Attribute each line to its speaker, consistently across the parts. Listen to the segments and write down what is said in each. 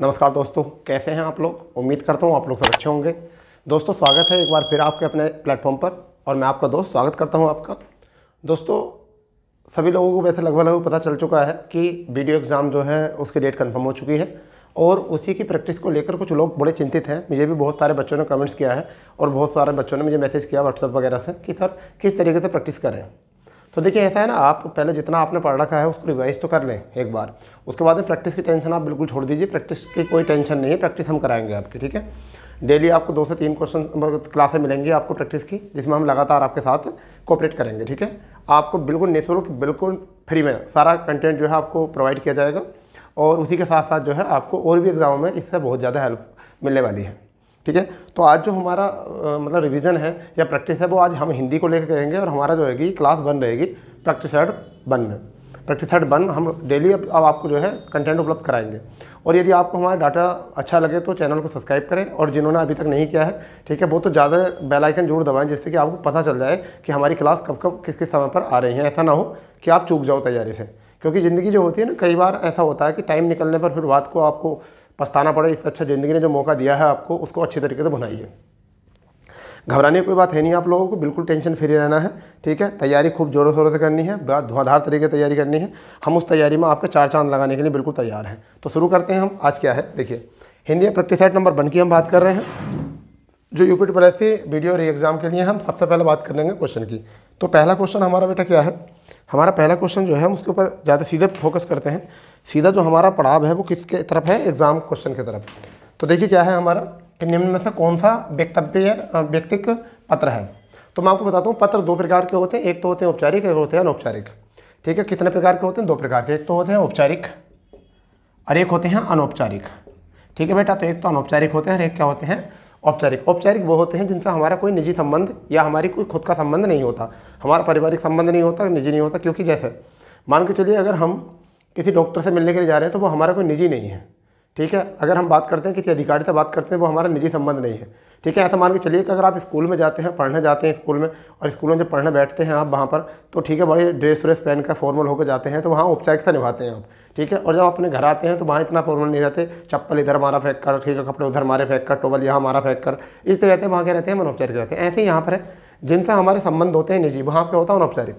Speaker 1: नमस्कार दोस्तों कैसे हैं आप लोग उम्मीद करता हूँ आप लोग सब अच्छे होंगे दोस्तों स्वागत है एक बार फिर आपके अपने प्लेटफॉर्म पर और मैं आपका दोस्त स्वागत करता हूँ आपका दोस्तों सभी लोगों को वैसे लगभग लगभग पता चल चुका है कि वीडियो एग्ज़ाम जो है उसकी डेट कन्फर्म हो चुकी है और उसी की प्रैक्टिस को लेकर कुछ लोग बड़े चिंतित हैं मुझे भी बहुत सारे बच्चों ने कमेंट्स किया है और बहुत सारे बच्चों ने मुझे मैसेज किया व्हाट्सअप वगैरह से कि सर किस तरीके से प्रैक्टिस करें तो देखिए ऐसा है ना आप पहले जितना आपने पढ़ रखा है उसको रिवाइज तो कर लें एक बार उसके बाद में प्रैक्टिस की टेंशन आप बिल्कुल छोड़ दीजिए प्रैक्टिस की कोई टेंशन नहीं है प्रैक्टिस हम कराएंगे आपकी ठीक है डेली आपको दो से तीन क्वेश्चन क्लासें मतलब मिलेंगी आपको प्रैक्टिस की जिसमें हम लगातार आपके साथ कोऑपरेट करेंगे ठीक है आपको बिल्कुल निःशुल्क बिल्कुल फ्री में सारा कंटेंट जो है आपको प्रोवाइड किया जाएगा और उसी के साथ साथ जो है आपको और भी एग्ज़ामों में इससे बहुत ज़्यादा हेल्प मिलने वाली है ठीक है तो आज जो हमारा मतलब रिवीजन है या प्रैक्टिस है वो आज हम हिंदी को लेकर करेंगे और हमारा जो है क्लास बन रहेगी प्रैक्टिस एड बन में प्रैक्टिस एड बन हम डेली अब, आप, आपको जो है कंटेंट उपलब्ध कराएंगे और यदि आपको हमारा डाटा अच्छा लगे तो चैनल को सब्सक्राइब करें और जिन्होंने अभी तक नहीं किया है ठीक है वो तो ज़्यादा बेल आइकन जरूर दबाएं जिससे कि आपको पता चल जाए कि हमारी क्लास कब कब किस किस समय पर आ रही है ऐसा ना हो कि आप चूक जाओ तैयारी से क्योंकि ज़िंदगी जो होती है ना कई बार ऐसा होता है कि टाइम निकलने पर फिर बात को आपको पछताना पड़े इससे अच्छा ज़िंदगी ने जो मौका दिया है आपको उसको अच्छे तरीके से बनाइए घबराने की कोई बात है नहीं आप लोगों को बिल्कुल टेंशन फ्री रहना है ठीक है तैयारी खूब ज़ोरों शोरों से करनी है बड़ा धुआंधार तरीके से तैयारी करनी है हम उस तैयारी में आपका चार चांद लगाने के लिए बिल्कुल तैयार हैं तो शुरू करते हैं हम आज क्या है देखिए Hindi practice set number one की हम बात कर रहे हैं जो UP P S VDO re exam के लिए हम सबसे पहले बात कर लेंगे क्वेश्चन की तो पहला क्वेश्चन हमारा बेटा क्या है हमारा पहला क्वेश्चन जो है उसके ऊपर ज़्यादा सीधे फोकस करते हैं सीधा जो हमारा पड़ाव है वो किसके तरफ है एग्ज़ाम क्वेश्चन की तरफ तो देखिए क्या है हमारा कि निम्न में से कौन सा व्यक्तव्य व्यक्तिक पत्र है तो मैं आपको बताता हूँ पत्र दो प्रकार के होते हैं एक तो होते हैं औपचारिक एक होते हैं अनौपचारिक ठीक है कितने प्रकार के होते हैं दो प्रकार के एक तो होते हैं औपचारिक और एक होते हैं अनौपचारिक ठीक है बेटा तो एक तो अनौपचारिक होते हैं और एक क्या होते हैं औपचारिक औपचारिक वो होते हैं जिनसे हमारा कोई निजी संबंध या हमारी कोई खुद का संबंध नहीं होता हमारा पारिवारिक संबंध नहीं होता निजी नहीं होता क्योंकि जैसे मान के चलिए अगर हम किसी डॉक्टर से मिलने के लिए जा रहे हैं तो वो हमारा कोई निजी नहीं है ठीक है अगर हम बात करते हैं किसी अधिकारी से बात करते हैं वो हमारा निजी संबंध नहीं है ठीक है ऐसा तो मान के चलिए कि अगर आप स्कूल में जाते हैं पढ़ने जाते हैं स्कूल में और स्कूल में जब पढ़ने बैठते हैं आप वहाँ पर तो ठीक है बड़े ड्रेस व्रेस पहन कर फॉर्मल होकर जाते हैं तो वहाँ औपचारिकता निभाते हैं आप ठीक है और जब अपने घर आते हैं तो वहाँ इतना फॉर्मल नहीं रहते चप्पल इधर मारा फेंक कर ठीक है कपड़े उधर मारे फेंक कर टोबल यहाँ मारा फेंक कर इस तरह रहते हैं वहाँ के रहते हैं अनौपचारिक रहते हैं ऐसे ही यहाँ पर है जिनसे हमारे संबंध होते हैं निजी वहाँ क्या होता है अनौपचारिक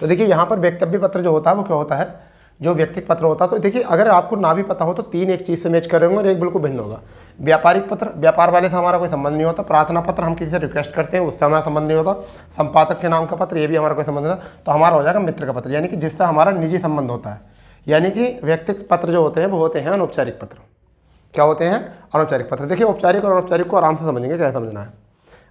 Speaker 1: तो देखिए यहाँ पर वक्तव्य पत्र जो होता है वो क्या होता है जो व्यक्तिक पत्र होता है तो देखिए अगर आपको ना भी पता हो तो तीन एक चीज़ से मैच करेंगे और एक बिल्कुल भिन्न होगा व्यापारिक पत्र व्यापार वाले से हमारा कोई संबंध नहीं होता प्रार्थना पत्र हम किसी से रिक्वेस्ट करते हैं उससे हमारा संबंध नहीं होता संपादक के नाम का पत्र ये भी हमारा कोई संबंध नहीं होता तो हमारा हो जाएगा मित्र का पत्र यानी कि जिससे हमारा निजी संबंध होता है यानी कि व्यक्तिगत पत्र जो होते हैं वो होते हैं अनौपचारिक पत्र क्या होते हैं अनौपचारिक पत्र देखिए औपचारिक और अनौपचारिक को आराम से समझेंगे क्या समझना है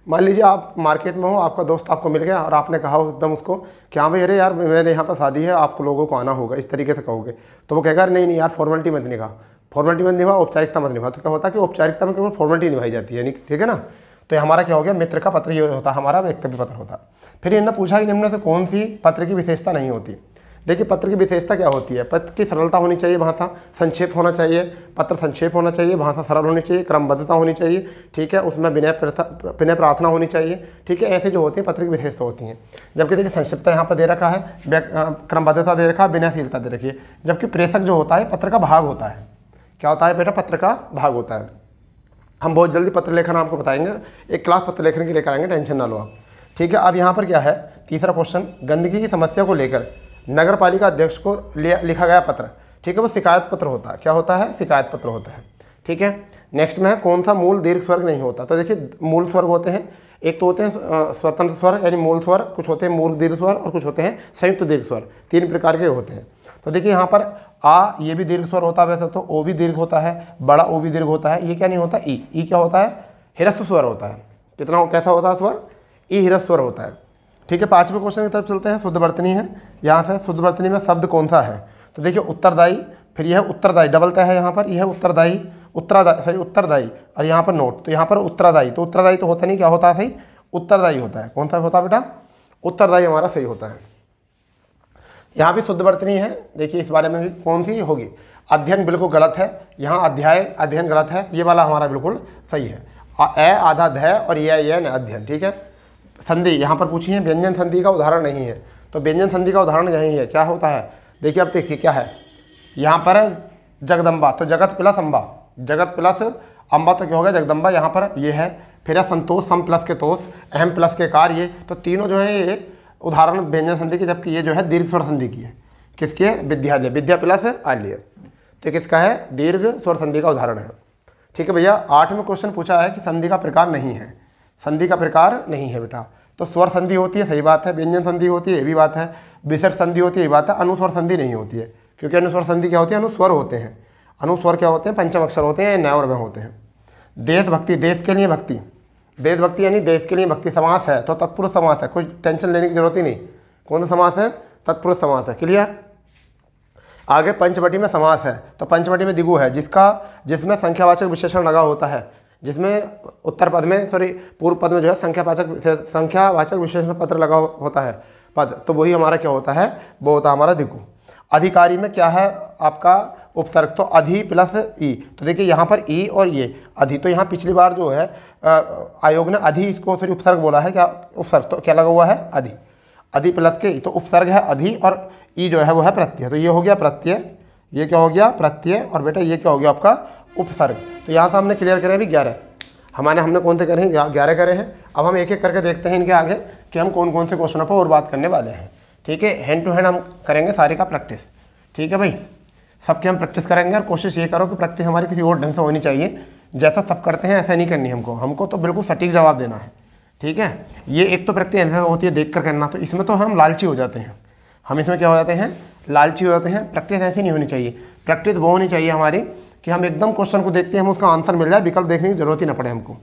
Speaker 1: मान लीजिए आप मार्केट में हो आपका दोस्त आपको मिल गया और आपने कहा एकदम उसको कि हाँ भाई अरे यार मेरे यहाँ पर शादी है आपको लोगों को आना होगा इस तरीके से कहोगे तो वो कहेगा नहीं नहीं यार फॉर्मेलिटी मत नहीं कहा फॉर्मेलिटी में निभा औपचारिकता मत निभा तो क्या होता है कि औपचारिकता में केवल फॉर्मेलिटी निभाई जाती है यानी ठीक है ना तो हमारा क्या हो गया मित्र का पत्र ये होता है हमारा व्यक्तव्य पत्र होता फिर इन्होंने पूछा कि निम्न से कौन सी पत्र की विशेषता नहीं होती देखिए पत्र की विशेषता क्या होती है पत्र की सरलता होनी चाहिए भाषा संक्षेप होना चाहिए पत्र संक्षेप होना चाहिए भाषा सरल होनी चाहिए क्रमबद्धता होनी चाहिए ठीक है उसमें विनय विनय प्रार्थना होनी चाहिए ठीक है ऐसे जो होती है पत्र की विशेषता होती हैं जबकि देखिए संक्षिप्तता यहाँ पर दे रखा है क्रमबद्धता दे रखा है विनयशीलता दे रखी है जबकि प्रेषक जो होता है पत्र का भाग होता है क्या होता है बेटा पत्र का भाग होता है हम बहुत जल्दी पत्र लेखन आपको बताएंगे एक क्लास पत्र लेखन के लेकर आएंगे टेंशन ना लो आप ठीक है अब यहाँ पर क्या है तीसरा क्वेश्चन गंदगी की समस्या को लेकर नगर पालिका अध्यक्ष को लिखा गया पत्र ठीक है वो शिकायत पत्र होता है क्या होता है शिकायत पत्र होता है ठीक है नेक्स्ट में है कौन सा मूल दीर्घ स्वर्ग नहीं होता तो देखिए मूल स्वर्ग होते हैं एक तो होते हैं स्वतंत्र स्वर यानी मूल स्वर कुछ होते हैं मूल दीर्घ स्वर और कुछ होते हैं संयुक्त दीर्घ स्वर तीन प्रकार के होते हैं तो देखिए यहाँ पर आ ये भी दीर्घ स्वर होता है वैसे तो ओ भी दीर्घ होता है बड़ा ओ भी दीर्घ होता है ये क्या नहीं होता ई ई क्या होता है हिरस्व स्वर होता है कितना कैसा होता है स्वर ई हिरस्व स्वर होता है ठीक है पाँचवें क्वेश्चन की तरफ चलते हैं शुद्ध वर्तनी है यहाँ से शुद्ध वर्तनी में शब्द कौन सा है तो देखिए उत्तरदायी फिर यह उत्तरदायी डबल तय है यहाँ पर यह उत्तरदायी उत्तरादायी सॉरी उत्तरदायी और यहाँ पर नोट तो यहाँ पर उत्तरादायी तो उत्तरदायी तो होता नहीं क्या होता है सही उत्तरदायी होता है कौन सा होता है बेटा उत्तरदायी हमारा सही होता है यहाँ भी शुद्ध वर्तनी है देखिए इस बारे में भी कौन सी होगी अध्ययन बिल्कुल गलत है यहाँ अध्याय अध्ययन गलत है ये वाला हमारा बिल्कुल सही है ए आधा ध और ये न अध्ययन ठीक है संधि यहाँ पर पूछी है व्यंजन संधि का उदाहरण नहीं है तो व्यंजन संधि का उदाहरण यही है क्या होता है देखिए अब देखिए क्या है यहाँ पर जगदम्बा तो जगत प्लस अम्बा जगत प्लस अम्बा तो क्या हो गया जगदम्बा यहाँ पर ये है फिर है संतोष सम प्लस के तोष अहम प्लस के कार्य तो तीनों जो है ये उदाहरण व्यंजन संधि की जबकि ये जो है दीर्घ स्वर संधि की है किसकी है विद्यालय विद्या प्लस आलिय तो किसका है दीर्घ स्वर संधि का उदाहरण है ठीक है भैया आठ में क्वेश्चन पूछा है कि संधि का प्रकार नहीं है संधि का प्रकार नहीं है बेटा तो स्वर संधि होती है सही बात है व्यंजन संधि होती है ये भी बात है विसर्ग संधि होती है ये बात है अनुस्वर संधि नहीं होती है क्योंकि अनुस्वर संधि क्या होती है अनुस्वर होते हैं अनुस्वर क्या होते हैं पंचम अक्षर होते हैं नए और में होते हैं देशभक्ति देश के लिए भक्ति देशभक्ति यानी देश के लिए भक्ति समास है तो तत्पुरुष समास है कुछ टेंशन लेने की जरूरत ही नहीं कौन सा समास है तत्पुरुष समास है क्लियर आगे पंचवटी में समास है तो पंचवटी में दिगु है जिसका जिसमें संख्यावाचक विशेषण लगा होता है जिसमें उत्तर पद में सॉरी पूर्व पद में जो है संख्यावाचक संख्यावाचक विशेषण पत्र लगा होता है पद तो वही हमारा क्या होता है वो होता है हमारा दिगु अधिकारी में क्या है आपका उपसर्ग तो अधि प्लस ई तो देखिए यहाँ पर ई और ये अधि तो यहाँ पिछली बार जो है आयोग ने अधि इसको सॉरी उपसर्ग बोला है क्या उपसर्ग तो क्या लगा हुआ है अधि अधि प्लस के तो उपसर्ग है अधि और ई जो है वो है प्रत्यय तो ये हो गया प्रत्यय ये क्या हो गया प्रत्यय और बेटा ये क्या हो गया आपका उपसर्ग तो यहाँ से हमने क्लियर करें अभी ग्यारह हमारे हमने कौन से करे हैं ग्यारह करे हैं अब हम एक एक करके देखते हैं इनके आगे कि हम कौन कौन से क्वेश्चनों पर और बात करने वाले हैं ठीक है हैंड टू हैंड हम करेंगे सारे का प्रैक्टिस ठीक है भाई सबके हम प्रैक्टिस करेंगे और कोशिश ये करो कि प्रैक्टिस हमारी किसी और ढंग से होनी चाहिए जैसा सब करते हैं ऐसा नहीं करनी हमको हमको तो बिल्कुल सटीक जवाब देना है ठीक है ये एक तो प्रैक्टिस ऐसा होती है देख कर करना तो इसमें तो हम लालची हो जाते हैं हम इसमें क्या हो जाते हैं लालची हो जाते हैं प्रैक्टिस ऐसी नहीं होनी चाहिए प्रैक्टिस वो होनी चाहिए हमारी कि हम एकदम क्वेश्चन को देखते हैं हमें उसका आंसर मिल जाए विकल्प देखने की जरूरत ही ना पड़े हमको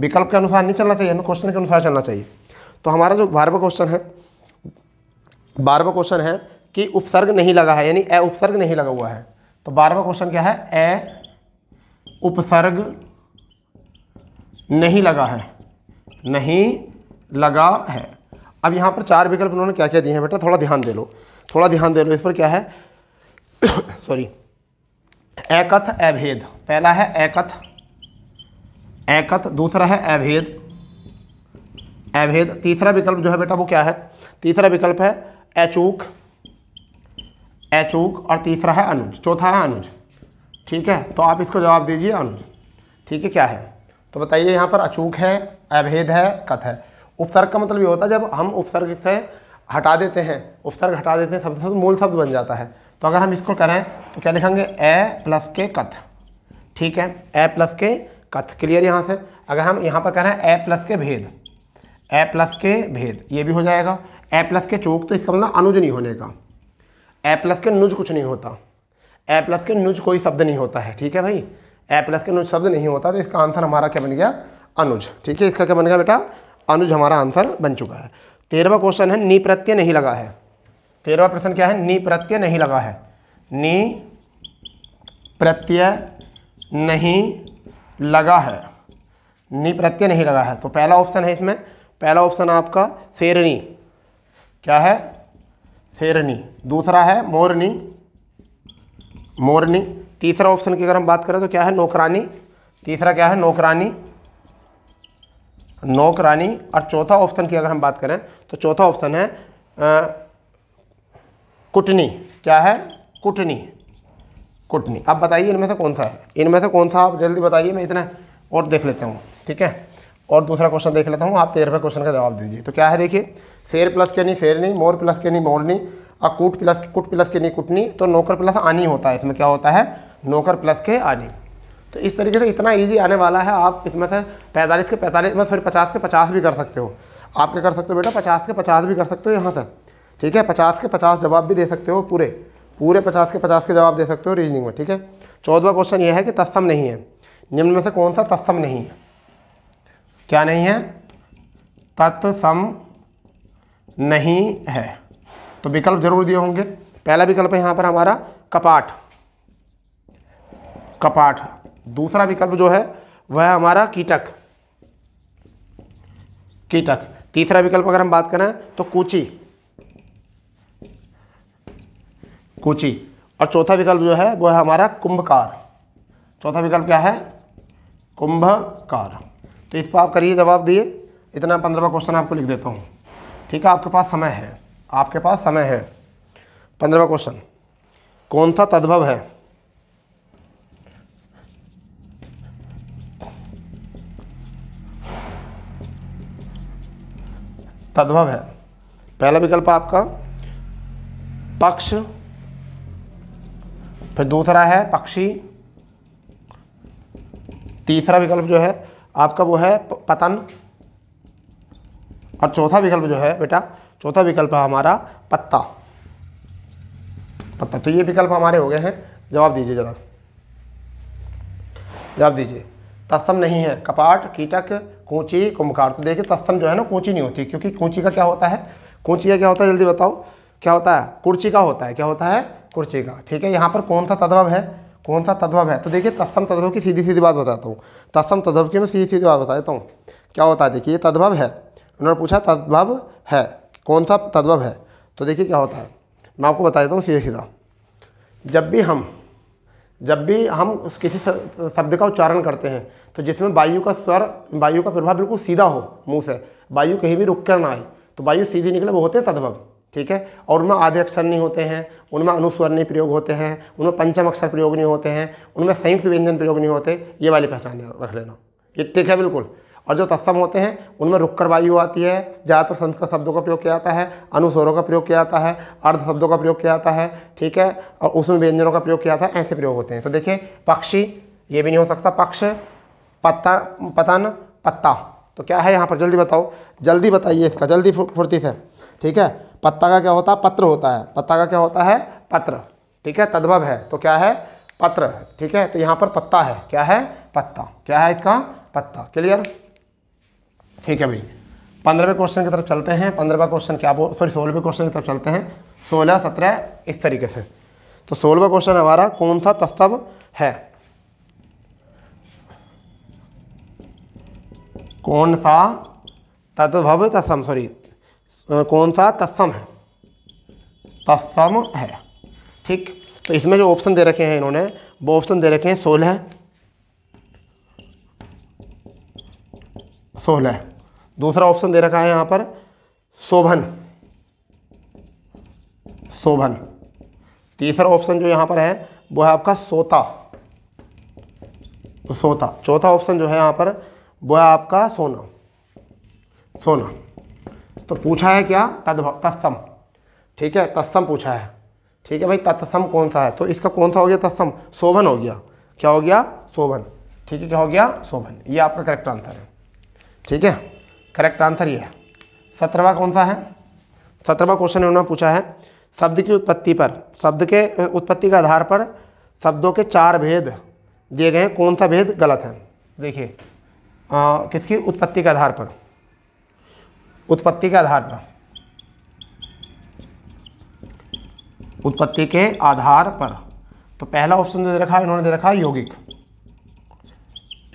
Speaker 1: विकल्प के अनुसार नहीं चलना चाहिए हमें क्वेश्चन के अनुसार चलना चाहिए तो हमारा जो बारहवा क्वेश्चन है बारहवा क्वेश्चन है कि उपसर्ग नहीं लगा है यानी ए उपसर्ग नहीं लगा हुआ है तो बारहवा क्वेश्चन क्या है ए उपसर्ग नहीं लगा है नहीं लगा है अब यहाँ पर चार विकल्प उन्होंने क्या क्या दिए हैं बेटा थोड़ा ध्यान दे लो थोड़ा ध्यान दे लो इस पर क्या है सॉरी एकथ अभेद पहला है एकथ एकथ दूसरा है अभेद अभेद तीसरा विकल्प जो है बेटा वो क्या है तीसरा विकल्प है अचूक एचूक और तीसरा है अनुज चौथा है अनुज ठीक है तो आप इसको जवाब दीजिए अनुज ठीक है क्या है तो बताइए यहाँ पर अचूक है अभेद है कथ है उपसर्ग का मतलब ये होता है जब हम उपसर्ग से हटा देते हैं उपसर्ग हटा देते हैं शब्द शब्द मूल शब्द बन जाता है तो अगर हम इसको करें तो क्या लिखेंगे ए प्लस के कथ ठीक है ए प्लस के कथ क्लियर यहाँ से अगर हम यहाँ पर करें ए प्लस के भेद ए प्लस के भेद ये भी हो जाएगा ए प्लस के चूक तो इसका मतलब अनुज नहीं होने का ए प्लस के नुज कुछ नहीं होता ए प्लस के नुज कोई शब्द नहीं होता है ठीक है भाई ए प्लस के नुज शब्द नहीं होता तो इसका आंसर हमारा क्या बन गया अनुज ठीक है इसका क्या बन गया बेटा अनुज हमारा आंसर बन चुका है तेरहवा क्वेश्चन है नी प्रत्यय नहीं लगा है तेरहवा प्रश्न क्या है नी प्रत्यय नहीं लगा है नी प्रत्यय नहीं लगा है नी प्रत्यय नहीं लगा है तो पहला ऑप्शन है इसमें पहला ऑप्शन आपका शेरनी क्या है शेरनी दूसरा है मोरनी मोरनी तीसरा ऑप्शन की अगर हम बात करें तो क्या है नौकरानी तीसरा क्या है नौकरानी नौकरानी और चौथा ऑप्शन की अगर हम बात करें तो चौथा ऑप्शन है आ, कुटनी क्या है कुटनी कुटनी अब बताइए इनमें से कौन सा है इनमें से कौन सा आप जल्दी बताइए मैं इतना और देख लेता हूँ ठीक है और दूसरा क्वेश्चन देख लेता हूँ आप तेरहवें क्वेश्चन का जवाब दीजिए तो क्या है देखिए शेर प्लस के नहीं शेरनी मोर प्लस के नहीं मोरनी और कूट प्लस कुट प्लस के नहीं कुटनी तो नौकर प्लस आनी होता है इसमें क्या होता है नौकर प्लस के आनी तो इस तरीके से इतना ईजी आने वाला है आप इसमें से पैंतालीस के पैंतालीस में सॉरी पचास के पचास भी कर सकते हो आप क्या कर सकते हो बेटा पचास के पचास भी कर सकते हो यहाँ से ठीक है पचास के पचास जवाब भी दे सकते हो पूरे पूरे पचास के पचास के जवाब दे सकते हो रीजनिंग में ठीक है चौदवा क्वेश्चन ये है कि तत्सम नहीं है निम्न में से कौन सा तत्सम नहीं है क्या नहीं है तत्सम नहीं है तो विकल्प जरूर दिए होंगे पहला विकल्प है यहाँ पर हमारा कपाट कपाट दूसरा विकल्प जो है वह हमारा कीटक कीटक तीसरा विकल्प अगर हम बात करें तो कूची कूची और चौथा विकल्प जो है वो है हमारा कुंभकार चौथा विकल्प क्या है कुंभकार तो इस पर आप करिए जवाब दिए इतना पंद्रहवा क्वेश्चन आपको लिख देता हूँ ठीक है आपके पास समय है आपके पास समय है पंद्रहवा क्वेश्चन कौन सा तद्भव है तद्भव है पहला विकल्प आपका पक्ष फिर दूसरा है पक्षी तीसरा विकल्प जो है आपका वो है पतन और चौथा विकल्प जो है बेटा चौथा विकल्प है हमारा पत्ता पत्ता तो ये विकल्प हमारे हो गए हैं जवाब दीजिए जरा जवाब दीजिए तत्सम नहीं है कपाट कीटक कूची कुंभकार तो देखिए तस्तम जो है ना कूची नहीं होती क्योंकि कूची का क्या होता है कूची का क्या होता है जल्दी बताओ क्या होता है कुर्ची का होता है क्या होता है कुर्ची का ठीक है यहाँ पर कौन सा तद्भव है कौन सा तद्भव है तो देखिए तत्सम तद्भव की सीधी सीधी बात बताता हूँ तस्म तद्भव की मैं सीधी सीधी बात बता देता हूँ क्या होता है देखिए ये तद्भव है उन्होंने पूछा तद्भव है कौन सा तद्भव है तो देखिए क्या होता है मैं आपको बता देता हूँ सीधे सीधा जब भी हम जब भी हम उस किसी शब्द का उच्चारण करते हैं तो जिसमें वायु का स्वर वायु का प्रभाव बिल्कुल सीधा हो मुंह से वायु कहीं भी रुक कर ना आए तो वायु सीधी निकले वो होते हैं तद्भव ठीक है और उनमें आधे अक्षर नहीं होते हैं उनमें अनुस्वर नहीं प्रयोग होते हैं उनमें पंचम अक्षर प्रयोग नहीं होते हैं उनमें संयुक्त व्यंजन प्रयोग नहीं होते ये वाली पहचान रख लेना ये ठीक है बिल्कुल और जो तत्सम होते हैं उनमें रुक्कर वायु आती है ज़्यादातर संस्कृत शब्दों का प्रयोग किया जाता है अनुस्वरों का प्रयोग किया जाता है अर्ध शब्दों का प्रयोग किया जाता है ठीक है और उसमें व्यंजनों का प्रयोग किया जाता है ऐसे प्रयोग होते हैं तो देखिए पक्षी ये भी नहीं हो सकता पक्ष पत्ता पतन पत्ता तो क्या है यहाँ पर जल्दी बताओ जल्दी बताइए इसका जल्दी फुर्ती से ठीक है पत्ता का क्या होता है पत्र होता है पत्ता का क्या होता है पत्र ठीक है तद्भव है तो क्या है पत्र ठीक है तो यहाँ पर पत्ता है क्या है पत्ता क्या है इसका पत्ता क्लियर ठीक है भाई पंद्रहवें क्वेश्चन की तरफ चलते हैं पंद्रहवा क्वेश्चन क्या बोल सॉरी सोलहवें क्वेश्चन की तरफ चलते हैं सोलह सत्रह इस तरीके से तो सोलहवा क्वेश्चन हमारा कौन सा तस्तव है कौन सा तद्भव तत्सम सॉरी कौन सा तत्सम है तत्सम है ठीक तो इसमें जो ऑप्शन दे रखे हैं इन्होंने वो ऑप्शन दे रखे हैं सोलह सोलह दूसरा ऑप्शन दे रखा है यहां पर शोभन शोभन तीसरा ऑप्शन जो यहां पर है वो है आपका सोता सोता चौथा ऑप्शन जो है यहां पर वो है आपका सोना सोना तो पूछा है क्या तद्भव तत्सम ठीक है तत्सम पूछा है ठीक है भाई तत्सम कौन सा है तो इसका कौन सा हो गया तत्सम शोभन हो गया क्या हो गया शोभन ठीक है क्या हो गया शोभन ये आपका करेक्ट आंसर है ठीक है करेक्ट आंसर ये है सत्रहवा कौन सा है सत्रहवा क्वेश्चन उन्होंने पूछा है शब्द की उत्पत्ति पर शब्द के उत्पत्ति के आधार पर शब्दों के चार भेद दिए गए हैं कौन सा भेद गलत है देखिए किसकी उत्पत्ति के आधार पर उत्पत्ति के आधार पर उत्पत्ति के आधार पर तो पहला ऑप्शन जो दे रखा है इन्होंने दे रखा है यौगिक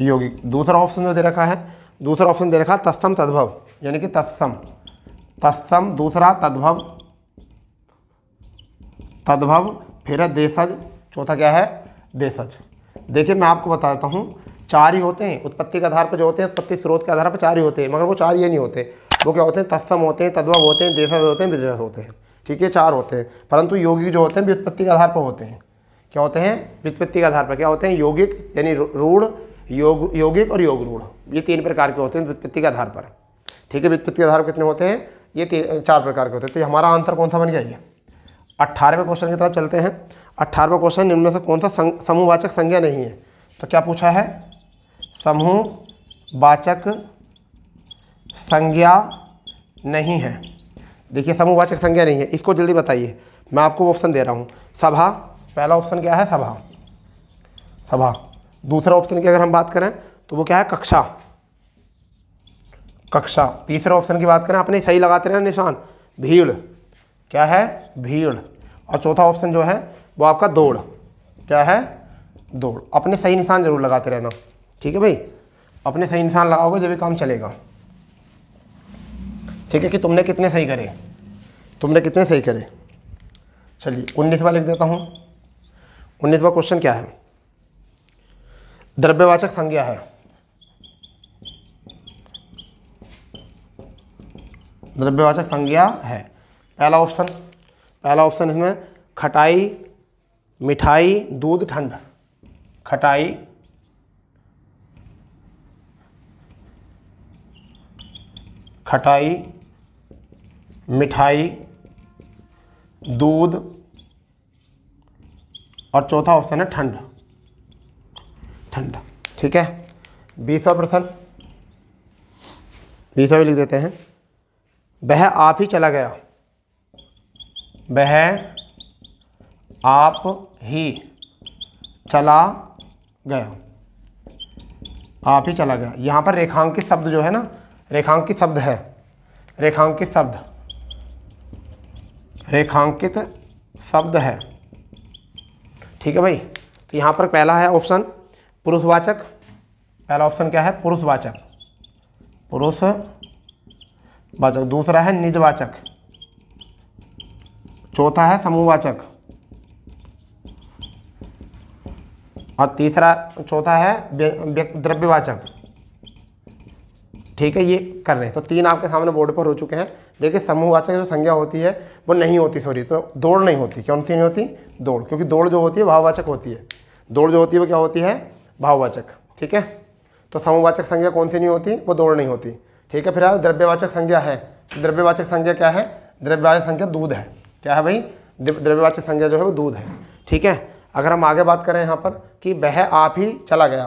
Speaker 1: यौगिक दूसरा ऑप्शन जो दे रखा है दूसरा ऑप्शन दे रखा तत्सम तद्भव यानी कि तत्सम तत्सम दूसरा तद्भव तद्भव फिर देशज चौथा क्या है देशज देखिए मैं आपको बता देता हूँ चार ही होते हैं उत्पत्ति के आधार पर जो होते हैं उत्पत्ति स्रोत के आधार पर चार ही होते हैं मगर वो चार ये नहीं होते वो क्या होते हैं तत्सम होते हैं तद्भव होते हैं देशज होते हैं विदेश होते हैं ठीक है चार होते हैं परंतु योगिक जो होते हैं व्युत्पत्ति के आधार पर होते हैं क्या होते हैं व्युत्पत्ति के आधार पर क्या होते हैं योगिक यानी रूढ़ योग योगिक और योग रूढ़ ये तीन प्रकार के होते हैं वित्पत्ति के आधार पर ठीक है व्युत्पत्ति के आधार पर कितने होते हैं ये तीन चार प्रकार के होते हैं तो हमारा आंसर कौन सा बन गया ये अट्ठारहवें क्वेश्चन की तरफ चलते हैं अट्ठारहवें क्वेश्चन निम्न से कौन सा समूहवाचक संज्ञा नहीं है तो क्या पूछा है समूहवाचक संज्ञा नहीं है देखिए समूहवाचक संज्ञा नहीं है इसको जल्दी बताइए मैं आपको ऑप्शन दे रहा हूँ सभा पहला ऑप्शन क्या है सभा सभा दूसरा ऑप्शन की अगर हम बात करें तो वो क्या है कक्षा कक्षा तीसरा ऑप्शन की बात करें अपने सही लगाते रहना निशान भीड़ क्या है भीड़ और चौथा ऑप्शन जो है वो आपका दौड़ क्या है दौड़ अपने सही निशान जरूर लगाते रहना ठीक है भाई अपने सही निशान लगाओगे जब भी काम चलेगा ठीक है कि तुमने कितने सही करे तुमने कितने सही करे चलिए उन्नीसवा लिख देता हूँ उन्नीसवा क्वेश्चन क्या है द्रव्यवाचक संज्ञा है द्रव्यवाचक संज्ञा है पहला ऑप्शन पहला ऑप्शन इसमें खटाई मिठाई दूध ठंड खटाई खटाई मिठाई दूध और चौथा ऑप्शन है ठंड ठंडा ठीक है बीसवा प्रश्न बीसवा भी लिख देते हैं वह आप ही चला गया वह आप ही चला गया आप ही चला गया यहाँ पर रेखांकित शब्द जो है ना रेखांकित शब्द है रेखांकित शब्द रेखांकित शब्द है ठीक है भाई तो यहाँ पर पहला है ऑप्शन पुरुषवाचक पहला ऑप्शन क्या है पुरुषवाचक पुरुषवाचक दूसरा है निजवाचक चौथा है समूहवाचक और तीसरा चौथा है द्रव्यवाचक ठीक है ये कर रहे हैं तो तीन आपके सामने बोर्ड पर हो चुके हैं देखिए समूहवाचक जो संज्ञा होती है वो नहीं होती सॉरी तो दौड़ नहीं होती कौन सी नहीं होती दौड़ क्योंकि दौड़ जो होती है भाववाचक होती है दौड़ जो होती है वो क्या होती है भाववाचक ठीक है तो समूहवाचक संज्ञा कौन सी नहीं होती वो दौड़ नहीं होती ठीक है फिर आप द्रव्यवाचक संज्ञा है द्रव्यवाचक संज्ञा क्या है द्रव्यवाचक संज्ञा दूध है क्या है भाई द्रव्यवाचक संज्ञा जो है वो दूध है ठीक है अगर हम आगे बात करें यहाँ पर कि वह आप ही चला गया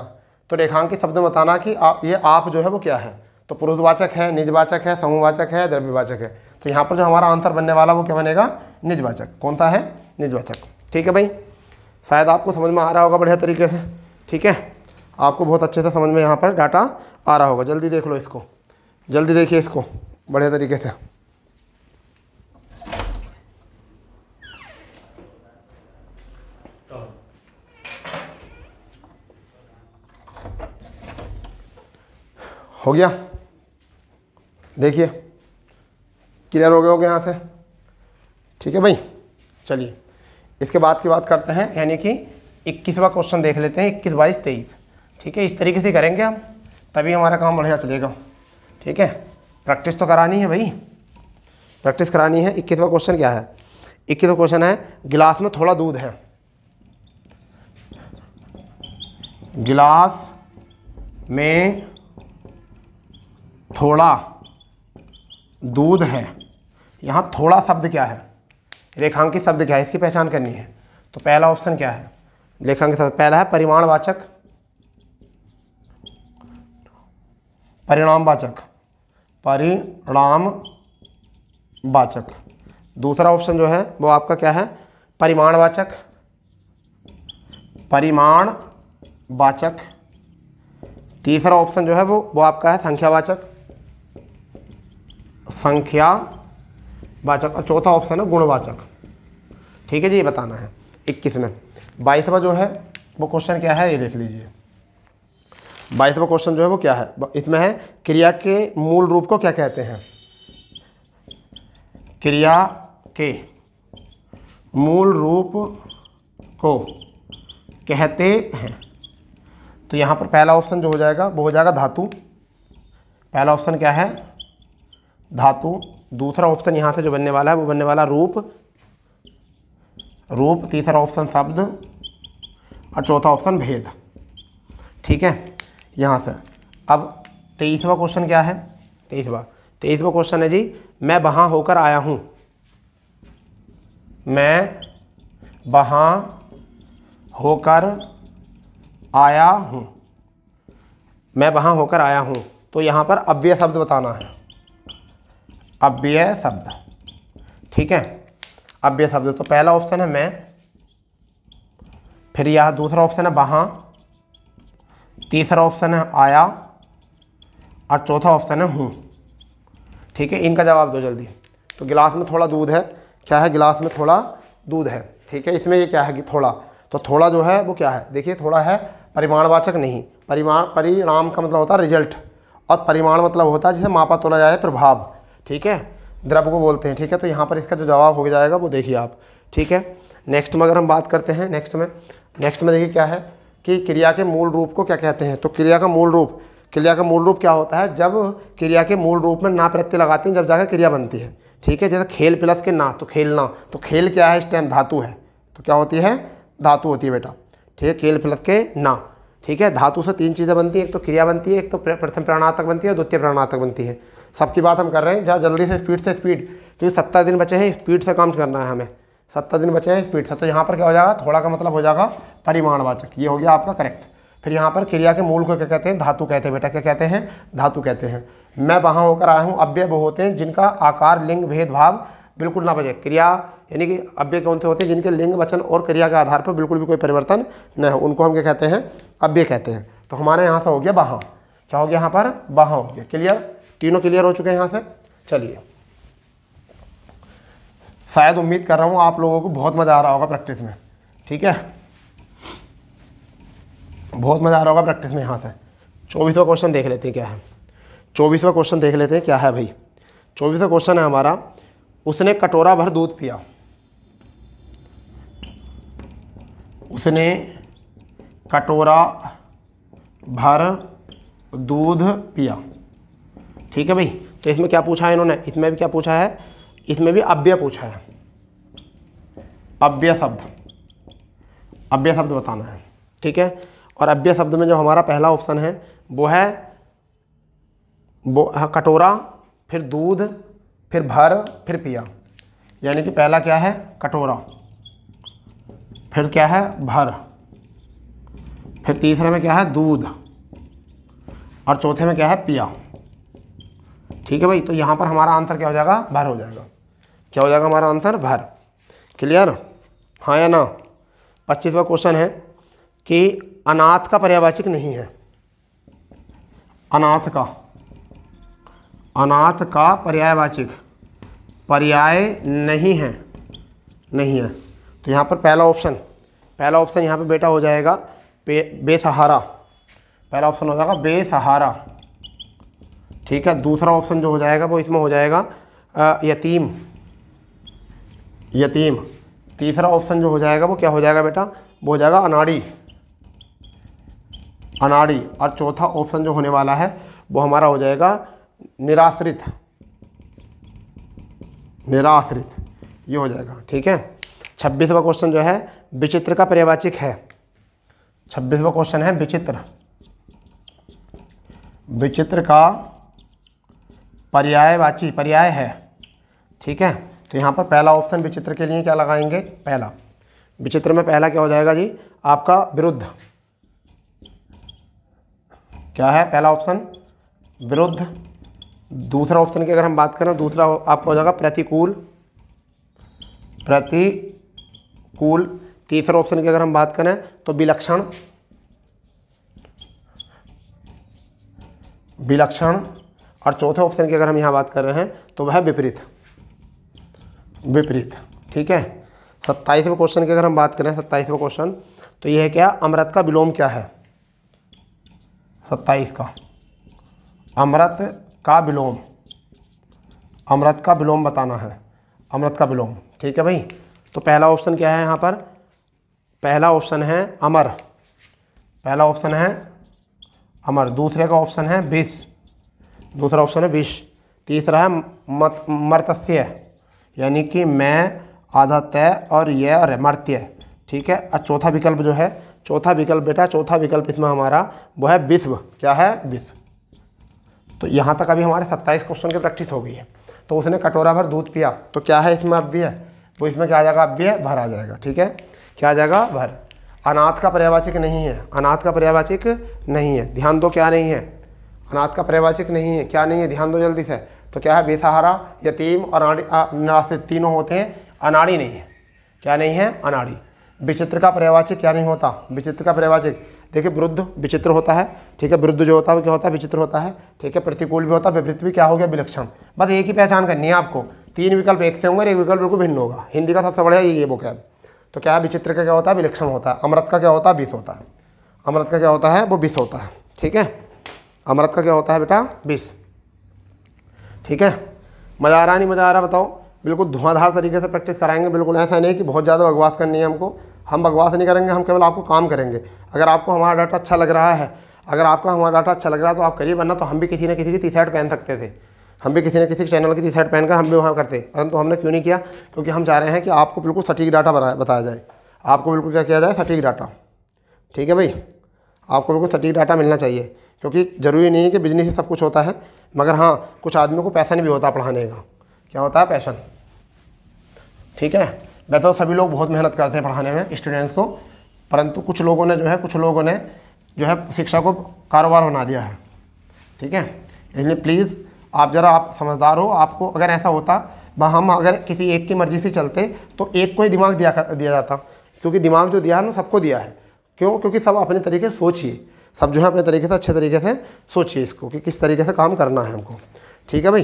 Speaker 1: तो रेखांक शब्द में बताना कि आ, ये आप जो है वो क्या है तो पुरुषवाचक है निजवाचक है समूहवाचक है द्रव्यवाचक है तो यहाँ पर जो हमारा आंसर बनने वाला वो क्या बनेगा निजवाचक कौन सा है निजवाचक ठीक है भाई शायद आपको समझ में आ रहा होगा बढ़िया तरीके से ठीक है आपको बहुत अच्छे से समझ में यहाँ पर डाटा आ रहा होगा जल्दी देख लो इसको जल्दी देखिए इसको बढ़िया तरीके से हो गया देखिए क्लियर हो गया हो गया यहाँ से ठीक है भाई चलिए इसके बाद की बात करते हैं यानी कि इक्कीसवा क्वेश्चन देख लेते हैं इक्कीस बाईस तेईस ठीक है इस तरीके से करेंगे हम तभी हमारा काम बढ़िया चलेगा ठीक है प्रैक्टिस तो करानी है भाई प्रैक्टिस करानी है इक्कीसवा क्वेश्चन क्या है इक्कीसवा क्वेश्चन है गिलास में थोड़ा दूध है गिलास में थोड़ा दूध है यहाँ थोड़ा शब्द क्या है रेखांकित शब्द क्या है इसकी पहचान करनी है तो पहला ऑप्शन क्या है लेखन सबसे पहला है परिमाणवाचक परिणामवाचक परिणामवाचक दूसरा ऑप्शन जो है वो आपका क्या है परिमाणवाचक परिमाणवाचक तीसरा ऑप्शन जो है वो वो आपका है संख्यावाचक संख्या वाचक और चौथा ऑप्शन है गुणवाचक ठीक है जी ये बताना है इक्कीस में बाईसवा जो है वो क्वेश्चन क्या है ये देख लीजिए बाईसवा क्वेश्चन जो है वो क्या है इसमें है क्रिया के मूल रूप को क्या कहते हैं क्रिया के मूल रूप को कहते हैं तो यहाँ पर पहला ऑप्शन जो हो जाएगा वो हो जाएगा धातु पहला ऑप्शन क्या है धातु दूसरा ऑप्शन यहाँ से जो बनने वाला है वो बनने वाला रूप रूप तीसरा ऑप्शन शब्द और चौथा ऑप्शन भेद ठीक है यहाँ से अब तेईसवा क्वेश्चन क्या है तेईसवा तेईसवा क्वेश्चन है जी मैं वहाँ होकर आया हूँ मैं वहाँ होकर आया हूँ मैं वहाँ होकर आया हूँ तो यहाँ पर अव्यय शब्द बताना है अव्यय शब्द ठीक है अव्य शब्द तो पहला ऑप्शन है मैं फिर यह दूसरा ऑप्शन है बहाँ तीसरा ऑप्शन है आया और चौथा ऑप्शन है हूँ ठीक है इनका जवाब दो जल्दी तो गिलास में थोड़ा दूध है क्या है गिलास में थोड़ा दूध है ठीक है इसमें ये क्या है कि थोड़ा तो थोड़ा जो है वो क्या है देखिए थोड़ा है परिमाणवाचक नहीं परिमाण परिणाम का मतलब होता है रिजल्ट और परिमाण मतलब होता है जिसे मापा तोला जाए प्रभाव ठीक है द्रव को बोलते हैं ठीक है तो यहाँ पर इसका जो जवाब हो जाएगा वो देखिए आप ठीक है नेक्स्ट में अगर हम बात करते हैं नेक्स्ट में नेक्स्ट में देखिए क्या है कि क्रिया के मूल रूप को क्या कहते हैं तो क्रिया का मूल रूप क्रिया का मूल रूप क्या होता है जब क्रिया के मूल रूप में ना प्रत्यय लगाते हैं जब जाकर क्रिया बनती है ठीक है जैसे खेल प्लस के ना तो खेलना तो खेल क्या है इस टाइम धातु है तो क्या होती है धातु होती है बेटा ठीक है खेल प्लस के ना ठीक है धातु से तीन चीज़ें बनती हैं एक तो क्रिया बनती है एक तो प्रथम प्राणातक बनती है और द्वितीय प्राणातक बनती है सबकी बात हम कर रहे हैं जहाँ जल्दी से स्पीड से स्पीड क्योंकि सत्तर दिन बचे हैं स्पीड से काम करना है हमें सत्तर दिन बचे हैं स्पीड से तो यहाँ पर क्या हो जाएगा थोड़ा का मतलब हो जाएगा परिमाणवाचक ये हो गया आपका करेक्ट फिर यहाँ पर क्रिया के मूल को क्या कहते हैं धातु कहते हैं बेटा क्या कहते हैं धातु कहते हैं मैं वहाँ होकर आया हूँ अव्यय वो होते हैं जिनका आकार लिंग भेदभाव बिल्कुल ना बचे क्रिया यानी कि अव्यय कौन से होते हैं जिनके लिंग वचन और क्रिया के आधार पर बिल्कुल भी कोई परिवर्तन न हो उनको हम क्या कहते हैं अव्यय कहते हैं तो हमारे यहाँ से हो गया बहाँ क्या हो गया यहाँ पर बहाँ हो गया क्लियर तीनों क्लियर हो चुके हैं यहाँ से चलिए शायद उम्मीद कर रहा हूँ आप लोगों को बहुत मज़ा आ रहा होगा प्रैक्टिस में ठीक है बहुत मज़ा आ रहा होगा प्रैक्टिस में यहाँ से चौबीसवा क्वेश्चन देख लेते हैं क्या है चौबीसवा क्वेश्चन देख लेते हैं क्या है भाई चौबीसवा क्वेश्चन है हमारा उसने कटोरा भर दूध पिया उसने कटोरा भर दूध पिया ठीक है भाई तो इसमें क्या पूछा है इन्होंने इसमें भी क्या पूछा है इसमें भी अव्यय पूछा है अव्यय शब्द अव्यय शब्द बताना है ठीक है और अव्यय शब्द में जो हमारा पहला ऑप्शन है वो है वो कटोरा फिर दूध फिर भर फिर पिया यानी कि पहला क्या है कटोरा फिर क्या है भर फिर तीसरे में क्या है दूध और चौथे में क्या है पिया ठीक है भाई तो यहाँ पर हमारा आंसर क्या हो जाएगा भर हो जाएगा क्या हो जाएगा हमारा आंसर भर क्लियर हाँ या ना पच्चीसवा क्वेश्चन है कि अनाथ का पर्यावाचिक नहीं है अनाथ का अनाथ का पर्यायवाचिक पर्याय नहीं है नहीं है तो यहाँ पर पहला ऑप्शन पहला ऑप्शन यहाँ पे बेटा हो जाएगा बेसहारा पहला ऑप्शन हो जाएगा बेसहारा ठीक है दूसरा ऑप्शन जो हो जाएगा वो इसमें हो जाएगा आ, यतीम यतीम तीसरा ऑप्शन जो हो जाएगा वो क्या हो जाएगा बेटा वो हो जाएगा अनाड़ी अनाड़ी और चौथा ऑप्शन जो होने वाला है वो हमारा हो जाएगा निराश्रित निराश्रित ये हो जाएगा ठीक है छब्बीसवा क्वेश्चन जो है विचित्र का पर्यवाचिक है छब्बीसवा क्वेश्चन है विचित्र विचित्र का पर्यायवाची पर्याय है ठीक है तो यहाँ पर पहला ऑप्शन विचित्र के लिए क्या लगाएंगे पहला विचित्र में पहला क्या हो जाएगा जी आपका विरुद्ध क्या है पहला ऑप्शन विरुद्ध दूसरा ऑप्शन की अगर हम बात करें दूसरा आपका हो जाएगा प्रतिकूल प्रतिकूल तीसरा ऑप्शन की अगर हम बात करें तो विलक्षण विलक्षण और चौथे ऑप्शन की अगर हम यहाँ बात कर रहे हैं तो वह विपरीत विपरीत ठीक है सत्ताईसवें क्वेश्चन की अगर हम बात करें सत्ताईसवें क्वेश्चन तो यह है क्या अमृत का विलोम क्या है सत्ताईस का अमृत का विलोम अमृत का विलोम बताना है अमृत का विलोम ठीक है भाई तो पहला ऑप्शन क्या है यहाँ पर पहला ऑप्शन है अमर पहला ऑप्शन है अमर दूसरे का ऑप्शन है विष दूसरा ऑप्शन है विष तीसरा है मत मर्तस्य यानी कि मैं आधा तय और यह और मर्त्य ठीक है और चौथा विकल्प जो है चौथा विकल्प बेटा चौथा विकल्प इसमें हमारा वो है विश्व क्या है विश्व तो यहाँ तक अभी हमारे सत्ताईस क्वेश्चन की प्रैक्टिस हो गई है तो उसने कटोरा भर दूध पिया तो क्या है इसमें अब भी है वो इसमें क्या आ जाएगा अब है भर आ जाएगा ठीक है क्या आ जाएगा भर अनाथ का पर्यावाचिक नहीं है अनाथ का पर्यावाचिक नहीं है ध्यान दो क्या नहीं है अनाथ का पर्यवाचिक नहीं है क्या नहीं है ध्यान दो जल्दी से तो क्या है बेसहारा यतीम और निराश्रित तीनों होते हैं अनाड़ी नहीं है क्या नहीं है अनाड़ी विचित्र का पर्यवाचिक क्या नहीं होता विचित्र का पर्यवाचिक देखिए वृद्ध विचित्र होता है ठीक है वृद्ध जो होता है वो क्या होता है विचित्र होता है ठीक है प्रतिकूल भी होता है विपरीत भी क्या हो गया विलक्षण बस एक ही पहचान करनी है आपको तीन विकल्प एक से होंगे और एक विकल्प बिल्कुल भिन्न होगा हिंदी का सबसे बढ़िया ये बुक है तो क्या है विचित्र का क्या होता है विलक्षण होता है अमृत का क्या होता है बीस होता है अमृत का क्या होता है वो बीस होता है ठीक है अमृत का क्या होता है बेटा बीस ठीक है मज़ा आ रहा नहीं मज़ा आ रहा बताओ बिल्कुल धुआंधार तरीके से प्रैक्टिस कराएंगे बिल्कुल ऐसा नहीं कि बहुत ज़्यादा बकवास करनी है हमको हम बकवास नहीं करेंगे हम केवल आपको काम करेंगे अगर आपको हमारा डाटा अच्छा लग रहा है अगर आपका हमारा डाटा अच्छा लग रहा है तो आप करिए वरना तो हम भी किसी न किसी की टी शर्ट पहन सकते थे हम भी किसी न किसी चैनल की टी शर्ट पहनकर हम भी वहाँ करते परंतु हमने क्यों नहीं किया क्योंकि हम चाह रहे हैं कि आपको बिल्कुल सटीक डाटा बताया जाए आपको बिल्कुल क्या किया जाए सटीक डाटा ठीक है भाई आपको बिल्कुल सटीक डाटा मिलना चाहिए क्योंकि ज़रूरी नहीं है कि बिजनेस ही सब कुछ होता है मगर हाँ कुछ आदमी को पैसा नहीं भी होता पढ़ाने का क्या होता है पैसन ठीक है वैसे तो सभी लोग बहुत मेहनत करते हैं पढ़ाने में स्टूडेंट्स को परंतु कुछ लोगों ने जो है कुछ लोगों ने जो है शिक्षा को कारोबार बना दिया है ठीक है इसलिए प्लीज़ आप ज़रा आप समझदार हो आपको अगर ऐसा होता वह हम अगर किसी एक की मर्ज़ी से चलते तो एक को ही दिमाग दिया दिया जाता क्योंकि दिमाग जो दिया है ना सबको दिया है क्यों क्योंकि सब अपने तरीके सोचिए सब जो है अपने तरीके से अच्छे तरीके से सोचिए इसको कि किस तरीके से काम करना है हमको ठीक है भाई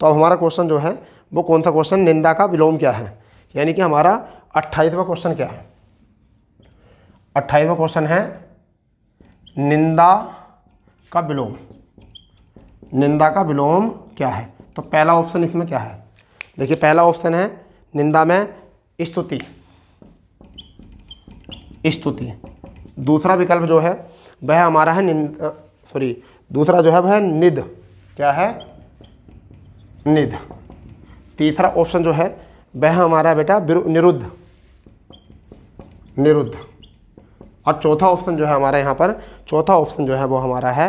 Speaker 1: तो अब हमारा क्वेश्चन जो है वो कौन सा क्वेश्चन निंदा का विलोम क्या है यानी कि हमारा अट्ठाईसवा क्वेश्चन क्या है अट्ठाईसवा क्वेश्चन है निंदा का विलोम निंदा का विलोम क्या है तो पहला ऑप्शन इसमें क्या है देखिए पहला ऑप्शन है निंदा में स्तुति स्तुति दूसरा विकल्प जो है वह हमारा है निंद सॉरी दूसरा जो है वह निध क्या है निध तीसरा ऑप्शन जो है वह हमारा बेटा निरुद्ध निरुद्ध और चौथा ऑप्शन जो है हमारा यहाँ पर चौथा ऑप्शन जो है वो हमारा है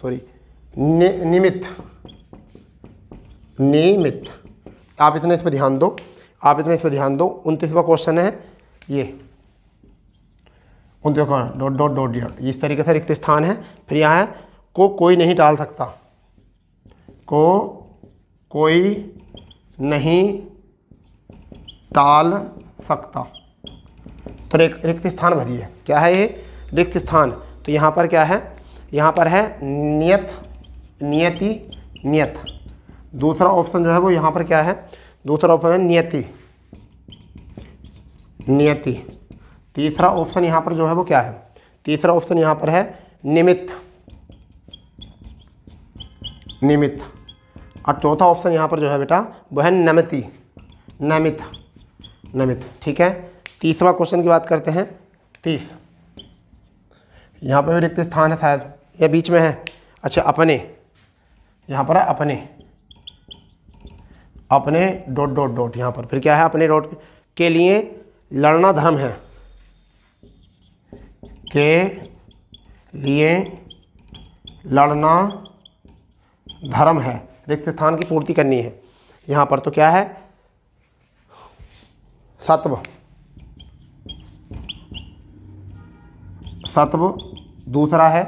Speaker 1: सॉरी नि, निमित्त निमित्त आप इतने इस पर ध्यान दो आप इतना इस पर ध्यान दो उनतीसवा क्वेश्चन है ये उन देखो डॉट डॉट डॉट डॉट इस तरीके से रिक्त स्थान है फिर यहाँ है को कोई नहीं डाल सकता को कोई नहीं टाल सकता तो रिक्त स्थान भरिए क्या है ये रिक्त स्थान तो यहाँ पर क्या है यहाँ पर है नियत नियति नियत दूसरा ऑप्शन जो है वो यहाँ पर क्या है दूसरा ऑप्शन है नियति नियति तीसरा ऑप्शन यहां पर जो है वो क्या है तीसरा ऑप्शन यहां पर है निमित्त निमित्त और चौथा ऑप्शन यहां पर जो है बेटा वो है नमिति नमित नमित ठीक है तीसरा क्वेश्चन की बात करते हैं तीस यहां पर भी रिक्त स्थान है शायद या बीच में है अच्छा अपने यहां पर है अपने अपने डॉट डॉट डॉट यहां पर फिर क्या है अपने डॉट के लिए लड़ना धर्म है के लिए लड़ना धर्म है रिक्त स्थान की पूर्ति करनी है यहाँ पर तो क्या है सत्व सत्व दूसरा है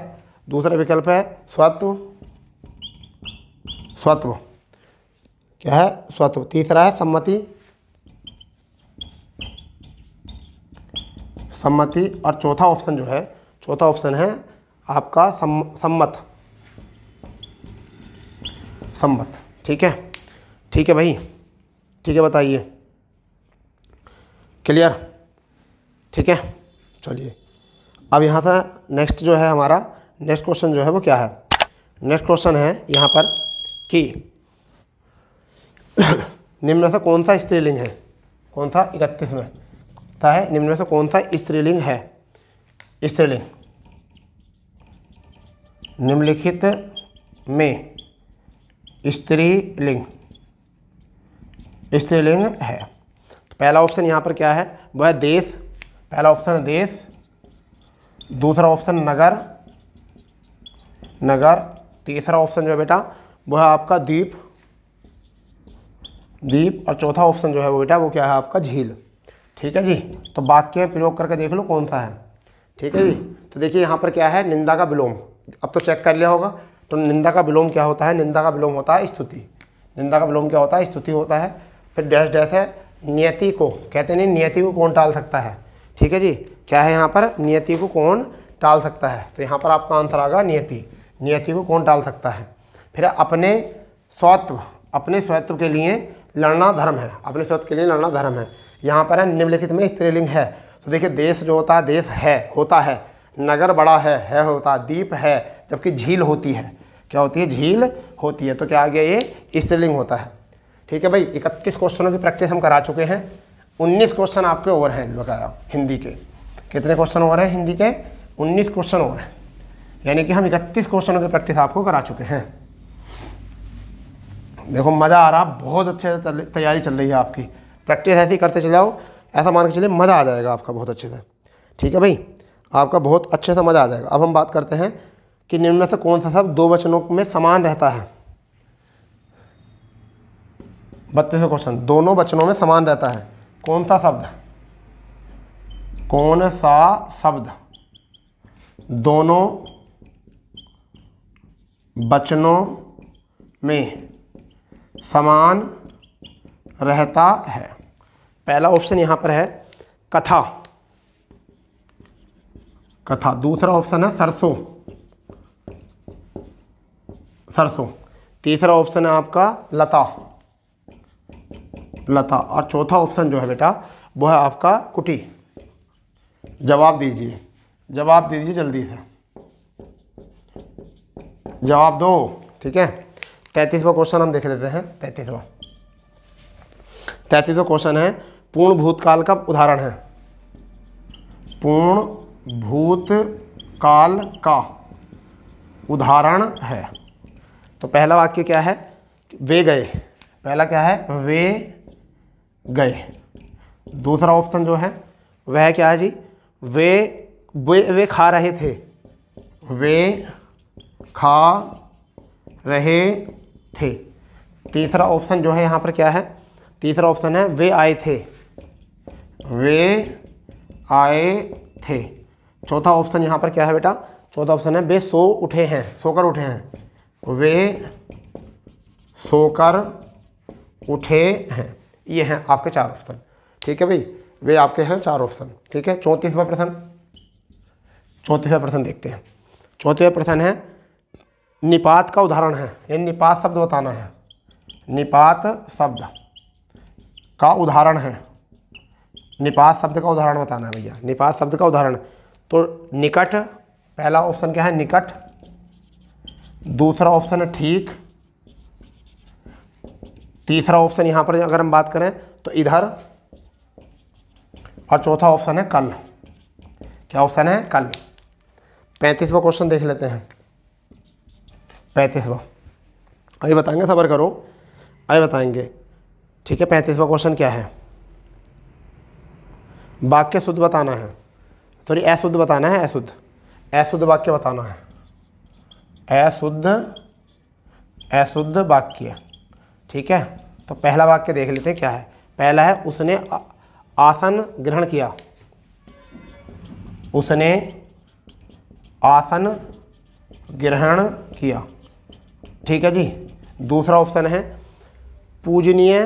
Speaker 1: दूसरा विकल्प है स्वत्व स्वत्व क्या है स्वत्व तीसरा है सम्मति सम्मति और चौथा ऑप्शन जो है चौथा ऑप्शन है आपका सम, सम्मत सम्मत ठीक है ठीक है भाई ठीक है बताइए क्लियर ठीक है चलिए अब यहाँ से नेक्स्ट जो है हमारा नेक्स्ट क्वेश्चन जो है वो क्या है नेक्स्ट क्वेश्चन है यहाँ पर कि निम्न से कौन सा स्त्रीलिंग है कौन सा इकतीस में था है निम्न में से कौन सा स्त्रीलिंग है स्त्रीलिंग निम्नलिखित में स्त्रीलिंग स्त्रीलिंग है तो पहला ऑप्शन यहाँ पर क्या है वह है देश पहला ऑप्शन है देश दूसरा ऑप्शन नगर नगर तीसरा ऑप्शन जो है बेटा वह है आपका द्वीप द्वीप और चौथा ऑप्शन जो है वो बेटा वो क्या है आपका झील ठीक है जी तो वाक्य में प्रयोग करके देख लो कौन सा है ठीक है जी तो देखिए यहाँ पर क्या है निंदा का विलोम अब तो चेक कर लिया होगा तो निंदा का विलोम क्या होता है निंदा का विलोम होता है स्तुति निंदा का विलोम क्या होता है स्तुति होता है फिर डैश डैश है नियति को कहते नहीं नियति को कौन टाल सकता है ठीक है जी क्या है यहाँ पर नियति को कौन टाल सकता है तो यहाँ पर आपका आंसर आगा नियति नियति को कौन टाल सकता है फिर अपने स्वत्व अपने स्वत्व के लिए लड़ना धर्म है अपने स्वत्व के लिए लड़ना धर्म है यहाँ पर है निम्नलिखित में स्त्रीलिंग है तो देखिए देश जो होता है देश है होता है नगर बड़ा है है होता दीप है जबकि झील होती है क्या होती है झील होती है तो क्या आ गया ये स्त्रीलिंग होता है ठीक है भाई इकतीस क्वेश्चनों की प्रैक्टिस हम करा चुके हैं उन्नीस क्वेश्चन आपके ओवर हैं बकाया हिंदी के कितने क्वेश्चन ओवर हैं हिंदी के उन्नीस क्वेश्चन ओवर हैं यानी कि हम इकतीस क्वेश्चनों की प्रैक्टिस आपको करा चुके हैं देखो मज़ा आ रहा बहुत अच्छे तैयारी चल रही है आपकी प्रैक्टिस ऐसी करते चले जाओ ऐसा मान के चलिए मज़ा आ जाएगा आपका बहुत अच्छे से ठीक है भाई आपका बहुत अच्छे से मज़ा आ जाएगा अब हम बात करते हैं कि निम्न से कौन सा शब्द दो वचनों में समान रहता है बत्तीस क्वेश्चन दोनों वचनों में समान रहता है कौन सा शब्द कौन सा शब्द दोनों वचनों में समान रहता है पहला ऑप्शन यहाँ पर है कथा कथा दूसरा ऑप्शन है सरसों सरसों तीसरा ऑप्शन है आपका लता लता और चौथा ऑप्शन जो है बेटा वो है आपका कुटी जवाब दीजिए जवाब दीजिए जल्दी से जवाब दो ठीक है तैंतीसवा क्वेश्चन हम देख लेते हैं तैंतीसवा तैंतीसवा क्वेश्चन है पूर्ण भूतकाल का उदाहरण है पूर्ण भूतकाल का उदाहरण है तो पहला वाक्य क्या है वे गए पहला क्या है वे गए दूसरा ऑप्शन जो है वह क्या है जी वे वे वे खा रहे थे वे खा रहे थे तीसरा ऑप्शन जो है यहाँ पर क्या है तीसरा ऑप्शन है वे आए थे वे आए थे चौथा ऑप्शन यहाँ पर क्या है बेटा चौथा ऑप्शन है वे सो उठे हैं सोकर उठे हैं वे सोकर उठे हैं ये हैं आपके चार ऑप्शन ठीक है भाई वे आपके हैं चार ऑप्शन ठीक है चौंतीसवा प्रश्न चौंतीसवा प्रश्न देखते हैं चौथे प्रश्न है निपात का उदाहरण है ये निपात शब्द बताना है निपात शब्द का उदाहरण है निपात शब्द का उदाहरण बताना है भैया निपात शब्द का उदाहरण तो निकट पहला ऑप्शन क्या है निकट दूसरा ऑप्शन है ठीक तीसरा ऑप्शन यहाँ पर अगर हम बात करें तो इधर और चौथा ऑप्शन है कल क्या ऑप्शन है कल पैंतीसवा क्वेश्चन देख लेते हैं पैंतीसवा अभी बताएंगे सबर करो अभी बताएंगे ठीक है पैंतीसवा क्वेश्चन क्या है वाक्य शुद्ध बताना है सॉरी अशुद्ध बताना है अशुद्ध अशुद्ध वाक्य बताना है अशुद्ध अशुद्ध वाक्य ठीक है तो पहला वाक्य देख लेते हैं क्या है पहला है उसने आसन ग्रहण किया उसने आसन ग्रहण किया ठीक है जी दूसरा ऑप्शन है पूजनीय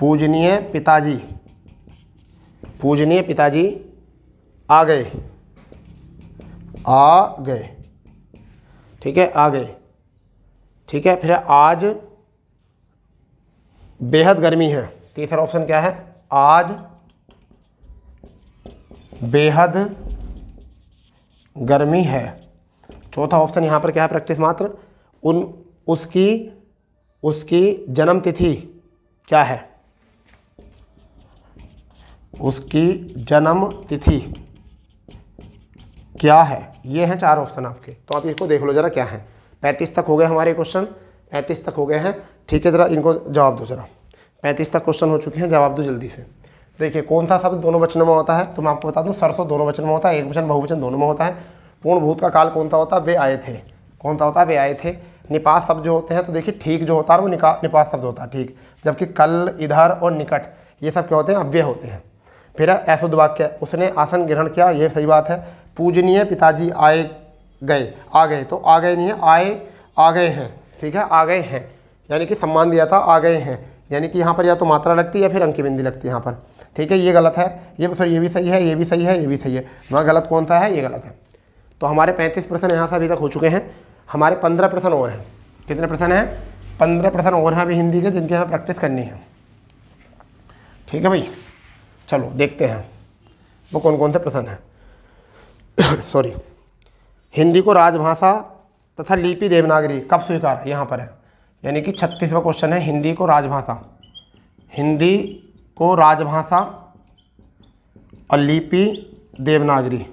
Speaker 1: पूजनीय पिताजी पूजनीय पिताजी आ गए आ गए ठीक है आ गए ठीक है फिर आज बेहद गर्मी है तीसरा ऑप्शन क्या है आज बेहद गर्मी है चौथा ऑप्शन यहाँ पर क्या है प्रैक्टिस मात्र उन उसकी उसकी जन्म तिथि क्या है उसकी जन्म तिथि क्या है ये हैं चार ऑप्शन आपके तो आप इसको देख लो ज़रा क्या है पैंतीस तक हो गए हमारे क्वेश्चन पैंतीस तक हो गए हैं ठीक है ज़रा इनको जवाब दो ज़रा पैंतीस तक क्वेश्चन हो चुके हैं जवाब दो जल्दी से देखिए कौन सा शब्द दोनों वचनों में होता है तो मैं आपको बता दूँ सरसों दोनों वचन में होता है एक वचन बहुवचन दोनों में होता है पूर्ण भूत का काल कौन सा होता है वे आए थे कौन सा होता है वे आए थे निपात शब्द जो होते हैं तो देखिए ठीक जो होता है वो निपात शब्द होता है ठीक जबकि कल इधर और निकट ये सब क्या होते हैं अव्यय होते हैं फिर अशुद्ध वाक्य उसने आसन ग्रहण किया ये सही बात है पूजनीय पिताजी आए गए आ गए तो आ गए नहीं है आए आ गए हैं ठीक है आ गए हैं यानी कि सम्मान दिया था आ गए हैं यानी कि यहाँ पर या तो मात्रा लगती है या फिर अंकी बिंदी लगती है यहाँ पर ठीक है ये गलत है ये तो सर ये भी सही है ये भी सही है ये भी सही है वहाँ गलत कौन सा है ये गलत है तो हमारे पैंतीस प्रश्न यहाँ से अभी तक हो चुके हैं हमारे पंद्रह प्रश्न और हैं कितने प्रश्न हैं पंद्रह प्रश्न और हैं अभी हिंदी के जिनके यहाँ प्रैक्टिस करनी है ठीक है भाई चलो देखते हैं वो कौन कौन से प्रश्न हैं सॉरी हिंदी को राजभाषा तथा लिपि देवनागरी कब स्वीकार है यहाँ पर है यानी कि छत्तीसवा क्वेश्चन है हिंदी को राजभाषा हिंदी को राजभाषा और लिपि देवनागरी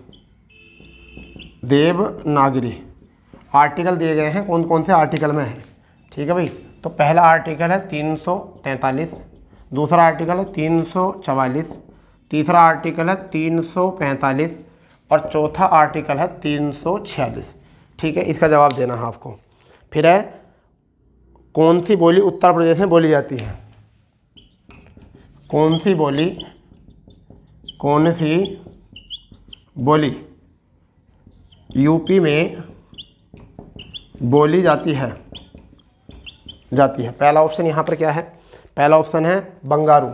Speaker 1: देवनागरी आर्टिकल दिए गए हैं कौन कौन से आर्टिकल में है ठीक है भाई तो पहला आर्टिकल है तीन सौ दूसरा आर्टिकल है तीन सौ चवालीस तीसरा आर्टिकल है 345 और चौथा आर्टिकल है 346 ठीक है इसका जवाब देना है आपको फिर है कौन सी बोली उत्तर प्रदेश में बोली जाती है कौन सी बोली कौन सी बोली यूपी में बोली जाती है जाती है पहला ऑप्शन यहाँ पर क्या है पहला ऑप्शन है बंगारू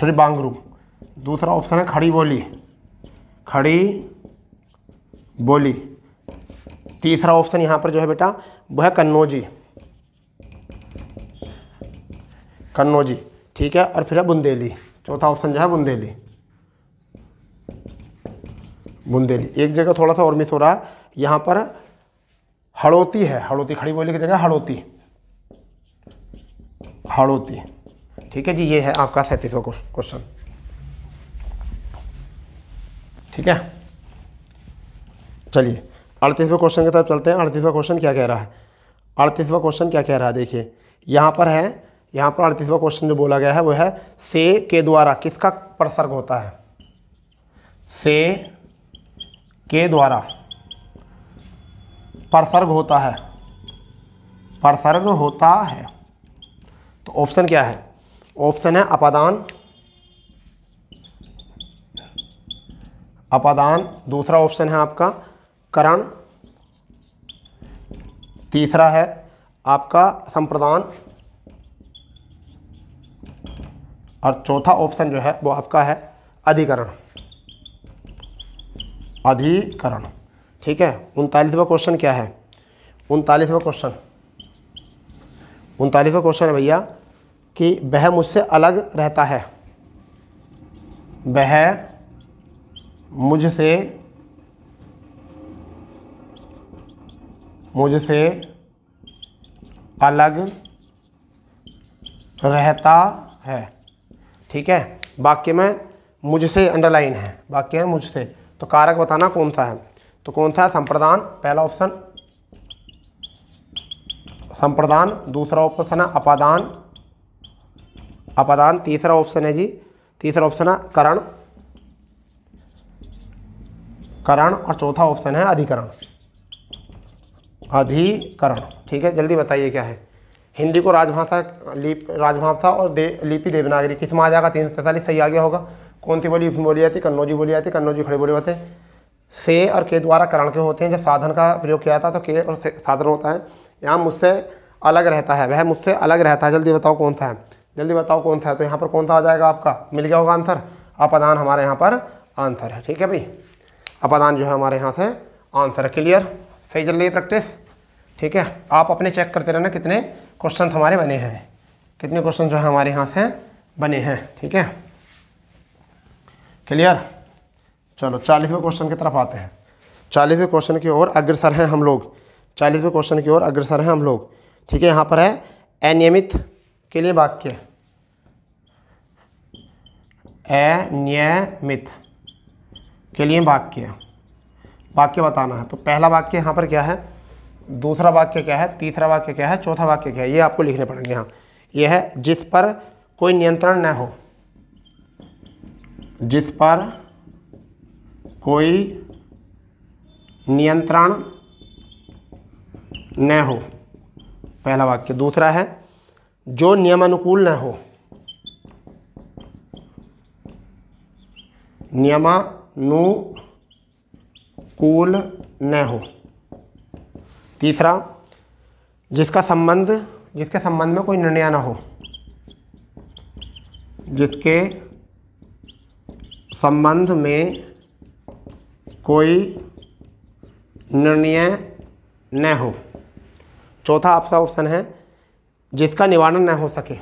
Speaker 1: त्रिबांगरू दूसरा ऑप्शन है खड़ी बोली खड़ी बोली तीसरा ऑप्शन यहाँ पर जो है बेटा वह है कन्नौजी कन्नौजी ठीक है और फिर है बुंदेली चौथा ऑप्शन जो है बुंदेली बुंदेली एक जगह थोड़ा सा और मिस हो रहा है यहाँ पर हड़ोती है हड़ोती खड़ी बोली की जगह हड़ोती हड़ोती ठीक है जी ये है आपका सैंतीसवा क्वेश्चन ठीक है चलिए अड़तीसवें क्वेश्चन की तरफ चलते हैं अड़तीसवा क्वेश्चन क्या कह रहा है अड़तीसवा क्वेश्चन क्या कह रहा है देखिए यहाँ पर है यहाँ पर अड़तीसवा क्वेश्चन जो बोला गया है वो है से के द्वारा किसका प्रसर्ग होता है से के द्वारा प्रसर्ग होता है प्रसर्ग होता है तो ऑप्शन क्या है ऑप्शन है अपादान अपादान दूसरा ऑप्शन है आपका करण तीसरा है आपका संप्रदान और चौथा ऑप्शन जो है वो आपका है अधिकरण अधिकरण ठीक है उनतालीसवा क्वेश्चन क्या है उनतालीसवा क्वेश्चन उनतालीसवा क्वेश्चन है भैया कि वह मुझसे अलग रहता है वह मुझसे मुझसे अलग रहता है ठीक है वाक्य में मुझसे अंडरलाइन है वाक्य है मुझसे तो कारक बताना कौन सा है तो कौन सा है संप्रदान पहला ऑप्शन संप्रदान दूसरा ऑप्शन है अपादान अपदान तीसरा ऑप्शन है जी तीसरा ऑप्शन है करण करण और चौथा ऑप्शन है अधिकरण अधिकरण ठीक है जल्दी बताइए क्या है हिंदी को राजभाषा लिप राजभाषा और दे लिपि देवनागरी किस में आ जाएगा तीन सौ तैंतालीस सही आ गया होगा कौन सी बोली बोली जाती है कन्नौजी बोली जाती है कन्नौजी खड़ी बोली होते हैं से और के द्वारा करण के होते हैं जब साधन का प्रयोग किया जाता है तो के और साधन होता है यहाँ मुझसे अलग रहता है वह मुझसे अलग रहता है जल्दी बताओ कौन सा है जल्दी बताओ कौन सा है तो यहाँ पर कौन सा आ जाएगा आपका मिल गया होगा आंसर अपदान हमारे यहाँ पर आंसर है ठीक है भाई अपादान जो है हमारे यहाँ से आंसर है क्लियर सही चल रही प्रैक्टिस ठीक है आप अपने चेक करते रहना कितने क्वेश्चन हमारे बने हैं कितने क्वेश्चन जो है हमारे यहाँ से बने हैं ठीक है क्लियर चलो चालीसवें क्वेश्चन की तरफ आते हैं चालीसवें क्वेश्चन की ओर अग्रसर हैं हम लोग चालीसवें क्वेश्चन की ओर अग्रसर हैं हम लोग ठीक है यहाँ पर है अनियमित के लिए वाक्य अनियमित के लिए वाक्य वाक्य बताना है तो पहला वाक्य यहाँ पर क्या है दूसरा वाक्य क्या है तीसरा वाक्य क्या है चौथा वाक्य क्या है ये आपको लिखने पड़ेंगे यहाँ यह है जिस पर कोई नियंत्रण न हो जिस पर कोई नियंत्रण न हो पहला वाक्य दूसरा है जो नियमानुकूल न हो नियमानुकूल न हो तीसरा जिसका संबंध जिसके संबंध में कोई निर्णय न हो जिसके संबंध में कोई निर्णय न हो चौथा आपका ऑप्शन है जिसका निवारण न हो सके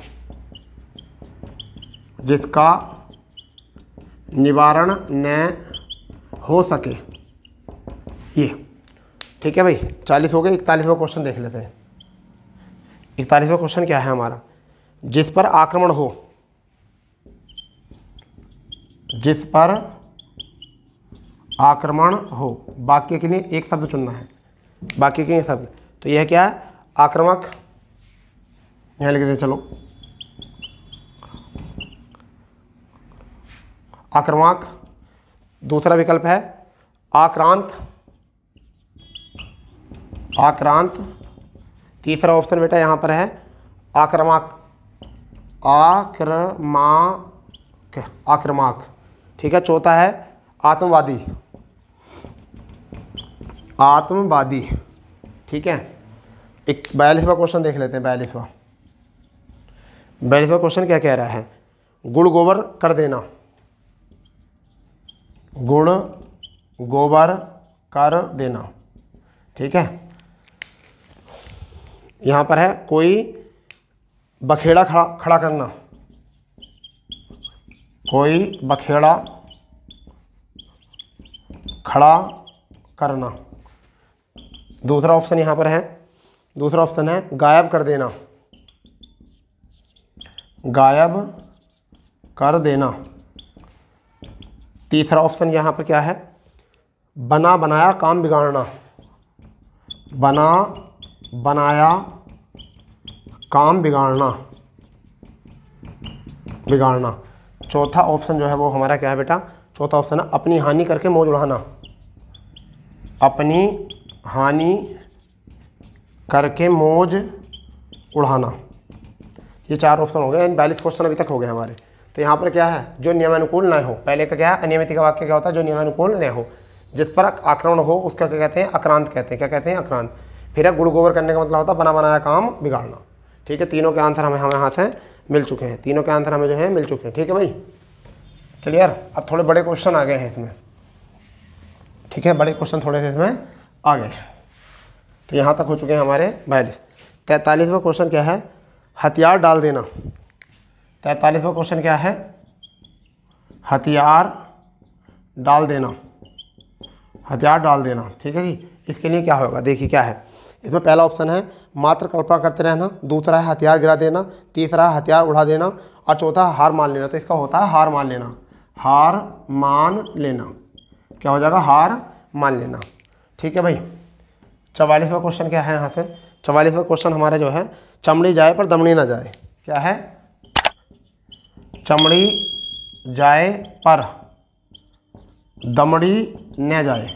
Speaker 1: जिसका निवारण न हो सके ये ठीक है भाई चालीस हो गए इकतालीसवा क्वेश्चन देख लेते हैं इकतालीसवा क्वेश्चन क्या है हमारा जिस पर आक्रमण हो जिस पर आक्रमण हो वाक्य के लिए एक शब्द चुनना है वाक्य के लिए शब्द तो यह क्या है आक्रमक यहाँ लिख देते चलो आक्रमक दूसरा विकल्प है आक्रांत आक्रांत तीसरा ऑप्शन बेटा यहां पर है आक्रमक आक्रमा आक्रमक ठीक है चौथा है आत्मवादी आत्मवादी ठीक है एक बयालीसवा क्वेश्चन देख लेते हैं बयालीसवा बयालीसवा क्वेश्चन क्या कह रहा है गुड़ गोबर कर देना गुण गोबर कर देना ठीक है यहाँ पर है कोई बखेड़ा खड़ा खड़ा करना कोई बखेड़ा खड़ा करना दूसरा ऑप्शन यहाँ पर है दूसरा ऑप्शन है गायब कर देना गायब कर देना तीसरा ऑप्शन यहाँ पर क्या है बना बनाया काम बिगाड़ना बना बनाया काम बिगाड़ना बिगाड़ना चौथा ऑप्शन जो है वो हमारा क्या है बेटा चौथा ऑप्शन है अपनी हानि करके मौज उड़ाना अपनी हानि करके मौज उड़ाना ये चार ऑप्शन हो गए बयालीस क्वेश्चन अभी तक हो गए हमारे तो यहाँ पर क्या है जो नियमानुकूल न हो पहले का क्या है अनियमित का वाक्य क्या होता है जो नियमानुकूल न हो जिस पर आक्रमण हो उसका क्या कहते हैं आक्रांत कहते हैं क्या कहते हैं अक्रांत फिर गुड़ गोबर करने का मतलब होता है बना बनाया काम बिगाड़ना ठीक है तीनों के आंसर हमें हमें हाथ से मिल चुके हैं तीनों के आंसर हमें जो है मिल चुके हैं ठीक है भाई क्लियर अब थोड़े बड़े क्वेश्चन आ गए हैं इसमें ठीक है बड़े क्वेश्चन थोड़े से इसमें आ गए तो यहाँ तक हो चुके हैं हमारे बयालीस तैंतालीसवा क्वेश्चन क्या है हथियार डाल देना तैंतालीसवा क्वेश्चन क्या है हथियार डाल देना हथियार डाल देना ठीक है जी इसके लिए क्या होगा देखिए क्या है इसमें पहला ऑप्शन है मात्र कल्पना करते रहना दूसरा है हथियार गिरा देना तीसरा है हथियार उड़ा देना और चौथा है हार मान लेना तो इसका होता है हार मान लेना हार मान लेना क्या हो जाएगा हार मान लेना ठीक है भाई चवालीसवा क्वेश्चन क्या है यहाँ से चवालीसवा क्वेश्चन हमारा जो है चमड़ी जाए पर दमड़ी ना जाए क्या है चमड़ी जाए पर दमड़ी न जाए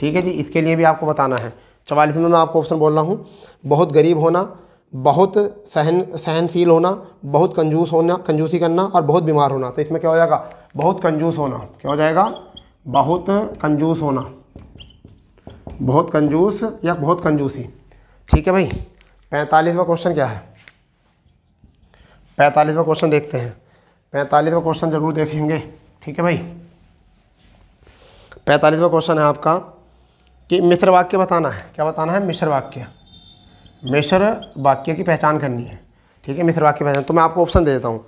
Speaker 1: ठीक है जी इसके लिए भी आपको बताना है चवालीस में मैं आपको ऑप्शन बोल रहा हूँ बहुत गरीब होना बहुत सहन सहनशील होना बहुत कंजूस होना कंजूसी करना और बहुत बीमार होना तो इसमें क्या हो जाएगा बहुत कंजूस होना क्या हो जाएगा बहुत कंजूस होना बहुत कंजूस या बहुत कंजूसी ठीक है भाई पैंतालीसवा क्वेश्चन क्या है पैंतालीसवा क्वेश्चन देखते हैं पैंतालीसवा क्वेश्चन जरूर देखेंगे ठीक है भाई पैंतालीसवा क्वेश्चन है आपका कि मिश्र वाक्य बताना है क्या बताना है मिश्र वाक्य मिश्र वाक्य की पहचान करनी है ठीक है मिश्र वाक्य पहचान तो मैं आपको ऑप्शन दे देता हूँ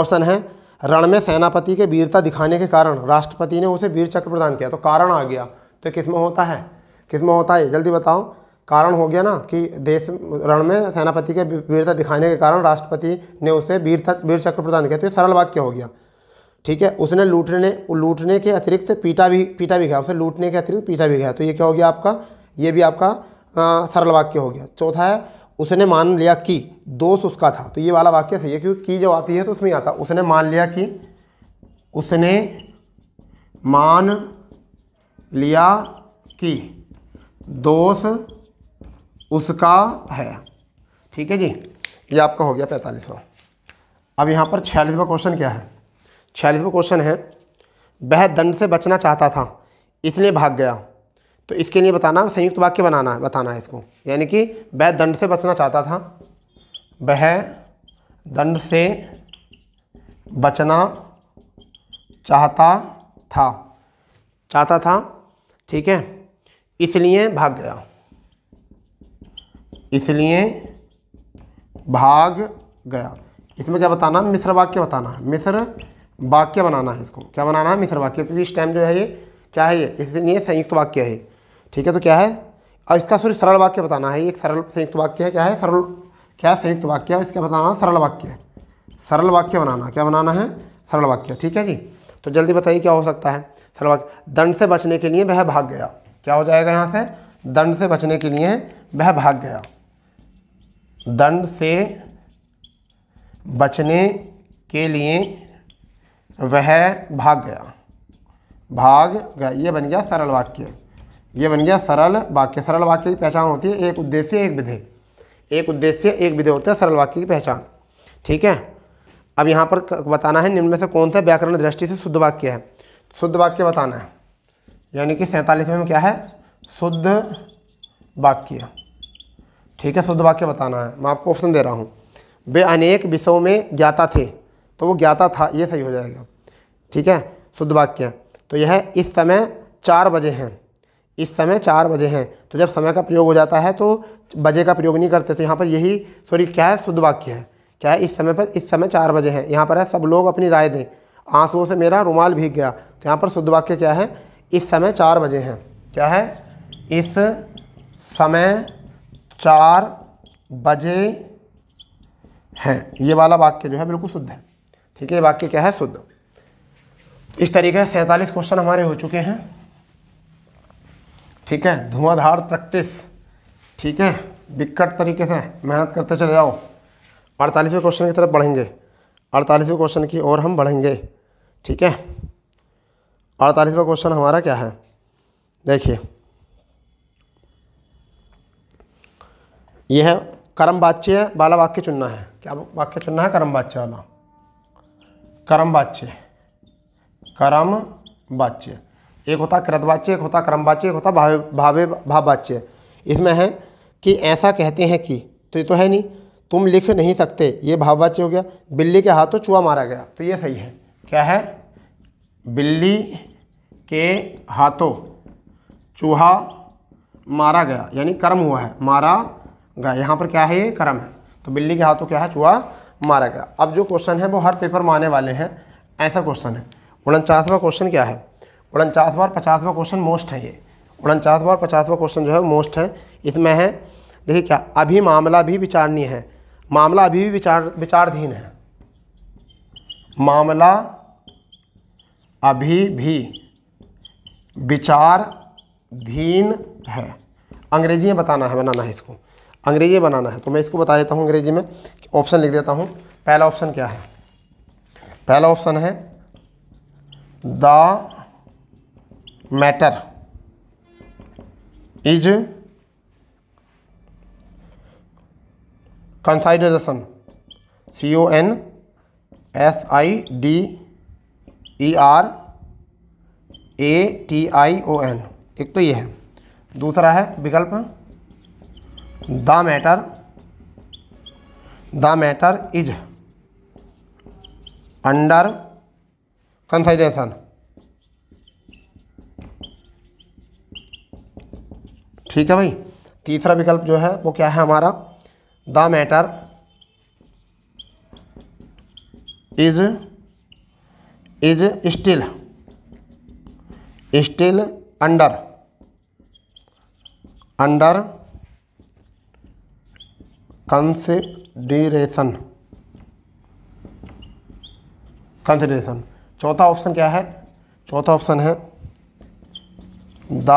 Speaker 1: ऑप्शन है रण में सेनापति के वीरता दिखाने के कारण राष्ट्रपति ने उसे वीर चक्र प्रदान किया तो कारण आ गया तो किसमें होता है किसमें होता है जल्दी बताओ कारण हो गया ना कि देश रण में सेनापति के वीरता दिखाने के कारण राष्ट्रपति ने उसे वीरता वीर चक्र प्रदान किया तो ये सरल वाक्य हो गया ठीक है उसने लूटने लूटने के अतिरिक्त पीटा भी पीटा भी गया उसे लूटने के अतिरिक्त पीटा भी गया तो ये क्या हो गया आपका ये भी आपका आ, सरल वाक्य हो गया चौथा है उसने मान लिया कि दोष उसका था तो ये वाला वाक्य सही है क्योंकि की जब आती है तो उसमें आता उसने मान लिया कि उसने मान लिया कि दोष उसका है ठीक है जी ये आपका हो गया पैंतालीसवा अब यहाँ पर छियालीसवा क्वेश्चन क्या है छियालीसवा क्वेश्चन है वह दंड से बचना चाहता था इसलिए भाग गया तो इसके लिए बताना संयुक्त वाक्य बनाना है बताना है इसको यानी कि वह दंड से बचना चाहता था वह दंड से बचना चाहता था चाहता था ठीक है इसलिए भाग गया इसलिए भाग गया इसमें क्या बताना मिस्र वाक्य बताना है मिस्र वाक्य बनाना है इसको क्या बनाना है मिस्र वाक्य क्योंकि इस टाइम जो है ये क्या है ये इसलिए संयुक्त वाक्य है ठीक है तो क्या है और इसका सूर्य सरल वाक्य बताना है एक सरल संयुक्त वाक्य है क्या है सरल क्या संयुक्त वाक्य है इसका बताना सरल वाक्य है सरल वाक्य बनाना क्या बनाना है सरल वाक्य ठीक है जी तो जल्दी बताइए क्या हो सकता है सरल वाक्य दंड से बचने के लिए वह भाग गया क्या हो जाएगा यहाँ से दंड से बचने के लिए वह भाग गया दंड से बचने के लिए वह भाग गया भाग गया ये बन गया सरल वाक्य ये बन गया सरल वाक्य सरल वाक्य की पहचान होती है एक उद्देश्य एक विधेय एक उद्देश्य एक विधेय होता है सरल वाक्य की पहचान ठीक है अब यहाँ पर बताना है निम्न में से कौन सा व्याकरण दृष्टि से शुद्ध वाक्य है शुद्ध वाक्य बताना है यानी कि सैंतालीसवें में क्या है शुद्ध वाक्य ठीक है शुद्ध वाक्य बताना है मैं आपको ऑप्शन दे रहा हूँ वे अनेक विषयों में ज्ञाता थे तो वो ज्ञाता था ये सही हो जाएगा ठीक है शुद्ध वाक्य तो यह इस समय चार बजे हैं इस समय चार बजे हैं तो जब समय का प्रयोग हो जाता है तो बजे का प्रयोग नहीं करते तो यहाँ पर यही सॉरी क्या है शुद्ध वाक्य है क्या है इस समय पर इस समय चार बजे हैं यहाँ पर है सब लोग अपनी राय दें आंसुओं से मेरा रुमाल भीग गया तो यहाँ पर शुद्ध वाक्य क्या है इस समय चार बजे हैं क्या है इस समय चार बजे हैं ये वाला वाक्य जो है बिल्कुल शुद्ध है ठीक है ये वाक्य क्या है शुद्ध इस तरीके से सैंतालीस क्वेश्चन हमारे हो चुके हैं ठीक है धुआंधार प्रैक्टिस ठीक है विकट तरीके से मेहनत करते चले जाओ अड़तालीसवें क्वेश्चन की तरफ बढ़ेंगे अड़तालीसवें क्वेश्चन की ओर हम बढ़ेंगे ठीक है अड़तालीसवा क्वेश्चन हमारा क्या है देखिए यह है कर्म बाच्य है वाला वाक्य चुनना है क्या वाक्य चुनना है कर्म बाच्य वाला कर्म बाच्य कर्म बाच्य एक होता कृतवाच्य एक होता कर्म बाच्य एक होता भावे भावे भाववाच्य इसमें है कि ऐसा कहते हैं कि तो ये तो है नहीं तुम लिख नहीं सकते ये भाववाच्य हो गया बिल्ली के हाथों चूहा मारा गया तो ये सही है क्या है बिल्ली के हाथों चूहा मारा गया यानी कर्म हुआ है मारा गए यहाँ पर क्या है ये क्रम है तो बिल्ली के हाथों क्या है चूहा मारा गया अब जो क्वेश्चन है वो हर पेपर में आने वाले हैं ऐसा क्वेश्चन है उनचासवा क्वेश्चन क्या है उनचासवा और पचासवा क्वेश्चन मोस्ट है ये उनचासवा और पचासवा क्वेश्चन जो है मोस्ट है इसमें है देखिए क्या अभी मामला भी विचारणीय है मामला अभी भी विचार विचारधीन है मामला अभी भी विचारधीन है अंग्रेजी में बताना है बनाना है इसको अंग्रेजी बनाना है तो मैं इसको बता देता हूँ अंग्रेजी में ऑप्शन लिख देता हूँ पहला ऑप्शन क्या है पहला ऑप्शन है the matter is consideration C O N S I D E R A T I O N एक तो ये है दूसरा है विकल्प the matter the matter is under consideration ठीक है भाई तीसरा विकल्प जो है वो क्या है हमारा the matter is is still still under under consideration consideration चौथा ऑप्शन क्या है चौथा ऑप्शन है द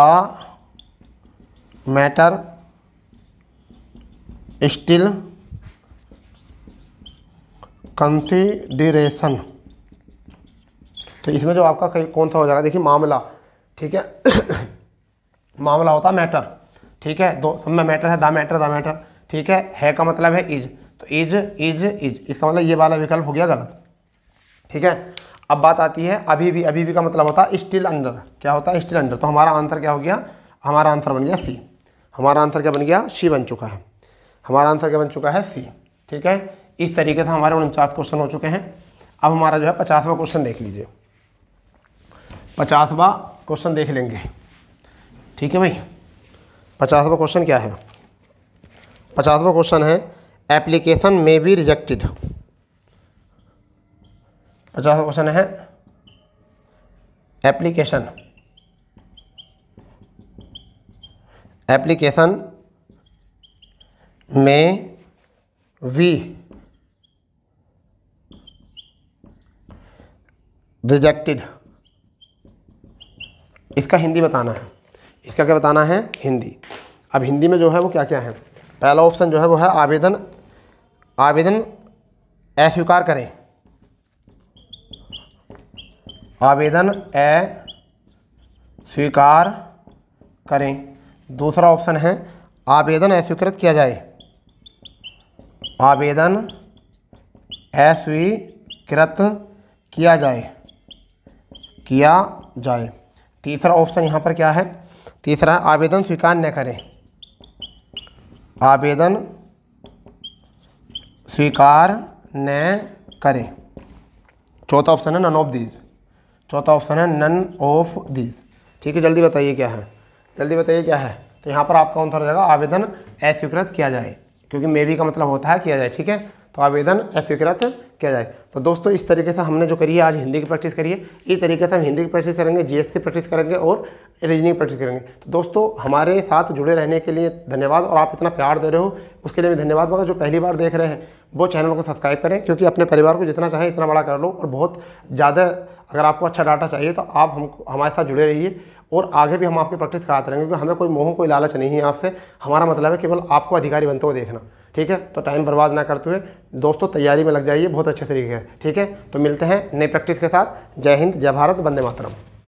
Speaker 1: मैटर स्टिल कंसिडरेशन तो इसमें जो आपका कौन सा हो जाएगा देखिए मामला ठीक है मामला होता है मैटर ठीक है दो सब में मैटर है द मैटर द मैटर ठीक है है का मतलब है इज तो इज इज इज इसका मतलब ये वाला विकल्प हो गया गलत ठीक है अब बात आती है अभी भी अभी भी का मतलब होता है स्टिल अंडर क्या होता है स्टिल अंडर तो हमारा आंसर क्या हो गया हमारा आंसर बन गया सी हमारा आंसर क्या बन गया सी बन चुका है हमारा आंसर क्या बन चुका है सी ठीक है इस तरीके से हमारे उनचास क्वेश्चन हो चुके हैं अब हमारा जो है पचासवा क्वेश्चन देख लीजिए पचासवा क्वेश्चन देख लेंगे ठीक है भाई पचासवा क्वेश्चन क्या है पचासवा क्वेश्चन है एप्लीकेशन में भी रिजेक्टेड पचासवा क्वेश्चन है एप्लीकेशन एप्लीकेशन में वी रिजेक्टेड इसका हिंदी बताना है इसका क्या बताना है हिंदी अब हिंदी में जो है वो क्या क्या है पहला ऑप्शन जो है वो है आवेदन आवेदन अस्वीकार करें आवेदन ए स्वीकार करें दूसरा ऑप्शन है आवेदन अस्वीकृत किया जाए आवेदन अस्वीकृत किया जाए किया जाए तीसरा ऑप्शन यहाँ पर क्या है तीसरा आवेदन स्वीकार न करें आवेदन स्वीकार न करें चौथा ऑप्शन है नन ऑफ दीज चौथा ऑप्शन है नन ऑफ दीज ठीक है जल्दी बताइए क्या है जल्दी बताइए क्या है तो यहाँ पर आपका कौन सा हो जाएगा आवेदन अस्वीकृत किया जाए क्योंकि मे बी का मतलब होता है किया जाए ठीक है तो आवेदन अस्वीकृत किया जाए तो दोस्तों इस तरीके से हमने जो करी है आज हिंदी की प्रैक्टिस करी है इस तरीके से हम हिंदी की प्रैक्टिस करेंगे जीएस की प्रैक्टिस करेंगे और रीजनिंग प्रैक्टिस करेंगे तो दोस्तों हमारे साथ जुड़े रहने के लिए धन्यवाद और आप इतना प्यार दे रहे हो उसके लिए भी धन्यवाद मगर जो पहली बार देख रहे हैं वो चैनल को सब्सक्राइब करें क्योंकि अपने परिवार को जितना चाहे इतना बड़ा कर लो और बहुत ज़्यादा अगर आपको अच्छा डाटा चाहिए तो आप हम हमारे साथ जुड़े रहिए और आगे भी हम आपकी प्रैक्टिस कराते रहेंगे क्योंकि हमें कोई मोह कोई लालच नहीं है आपसे हमारा मतलब है केवल आपको अधिकारी बनते हुए देखना ठीक है तो टाइम बर्बाद ना करते हुए दोस्तों तैयारी में लग जाइए बहुत अच्छे तरीके है ठीक है तो मिलते हैं नई प्रैक्टिस के साथ जय हिंद जय भारत वंदे मातरम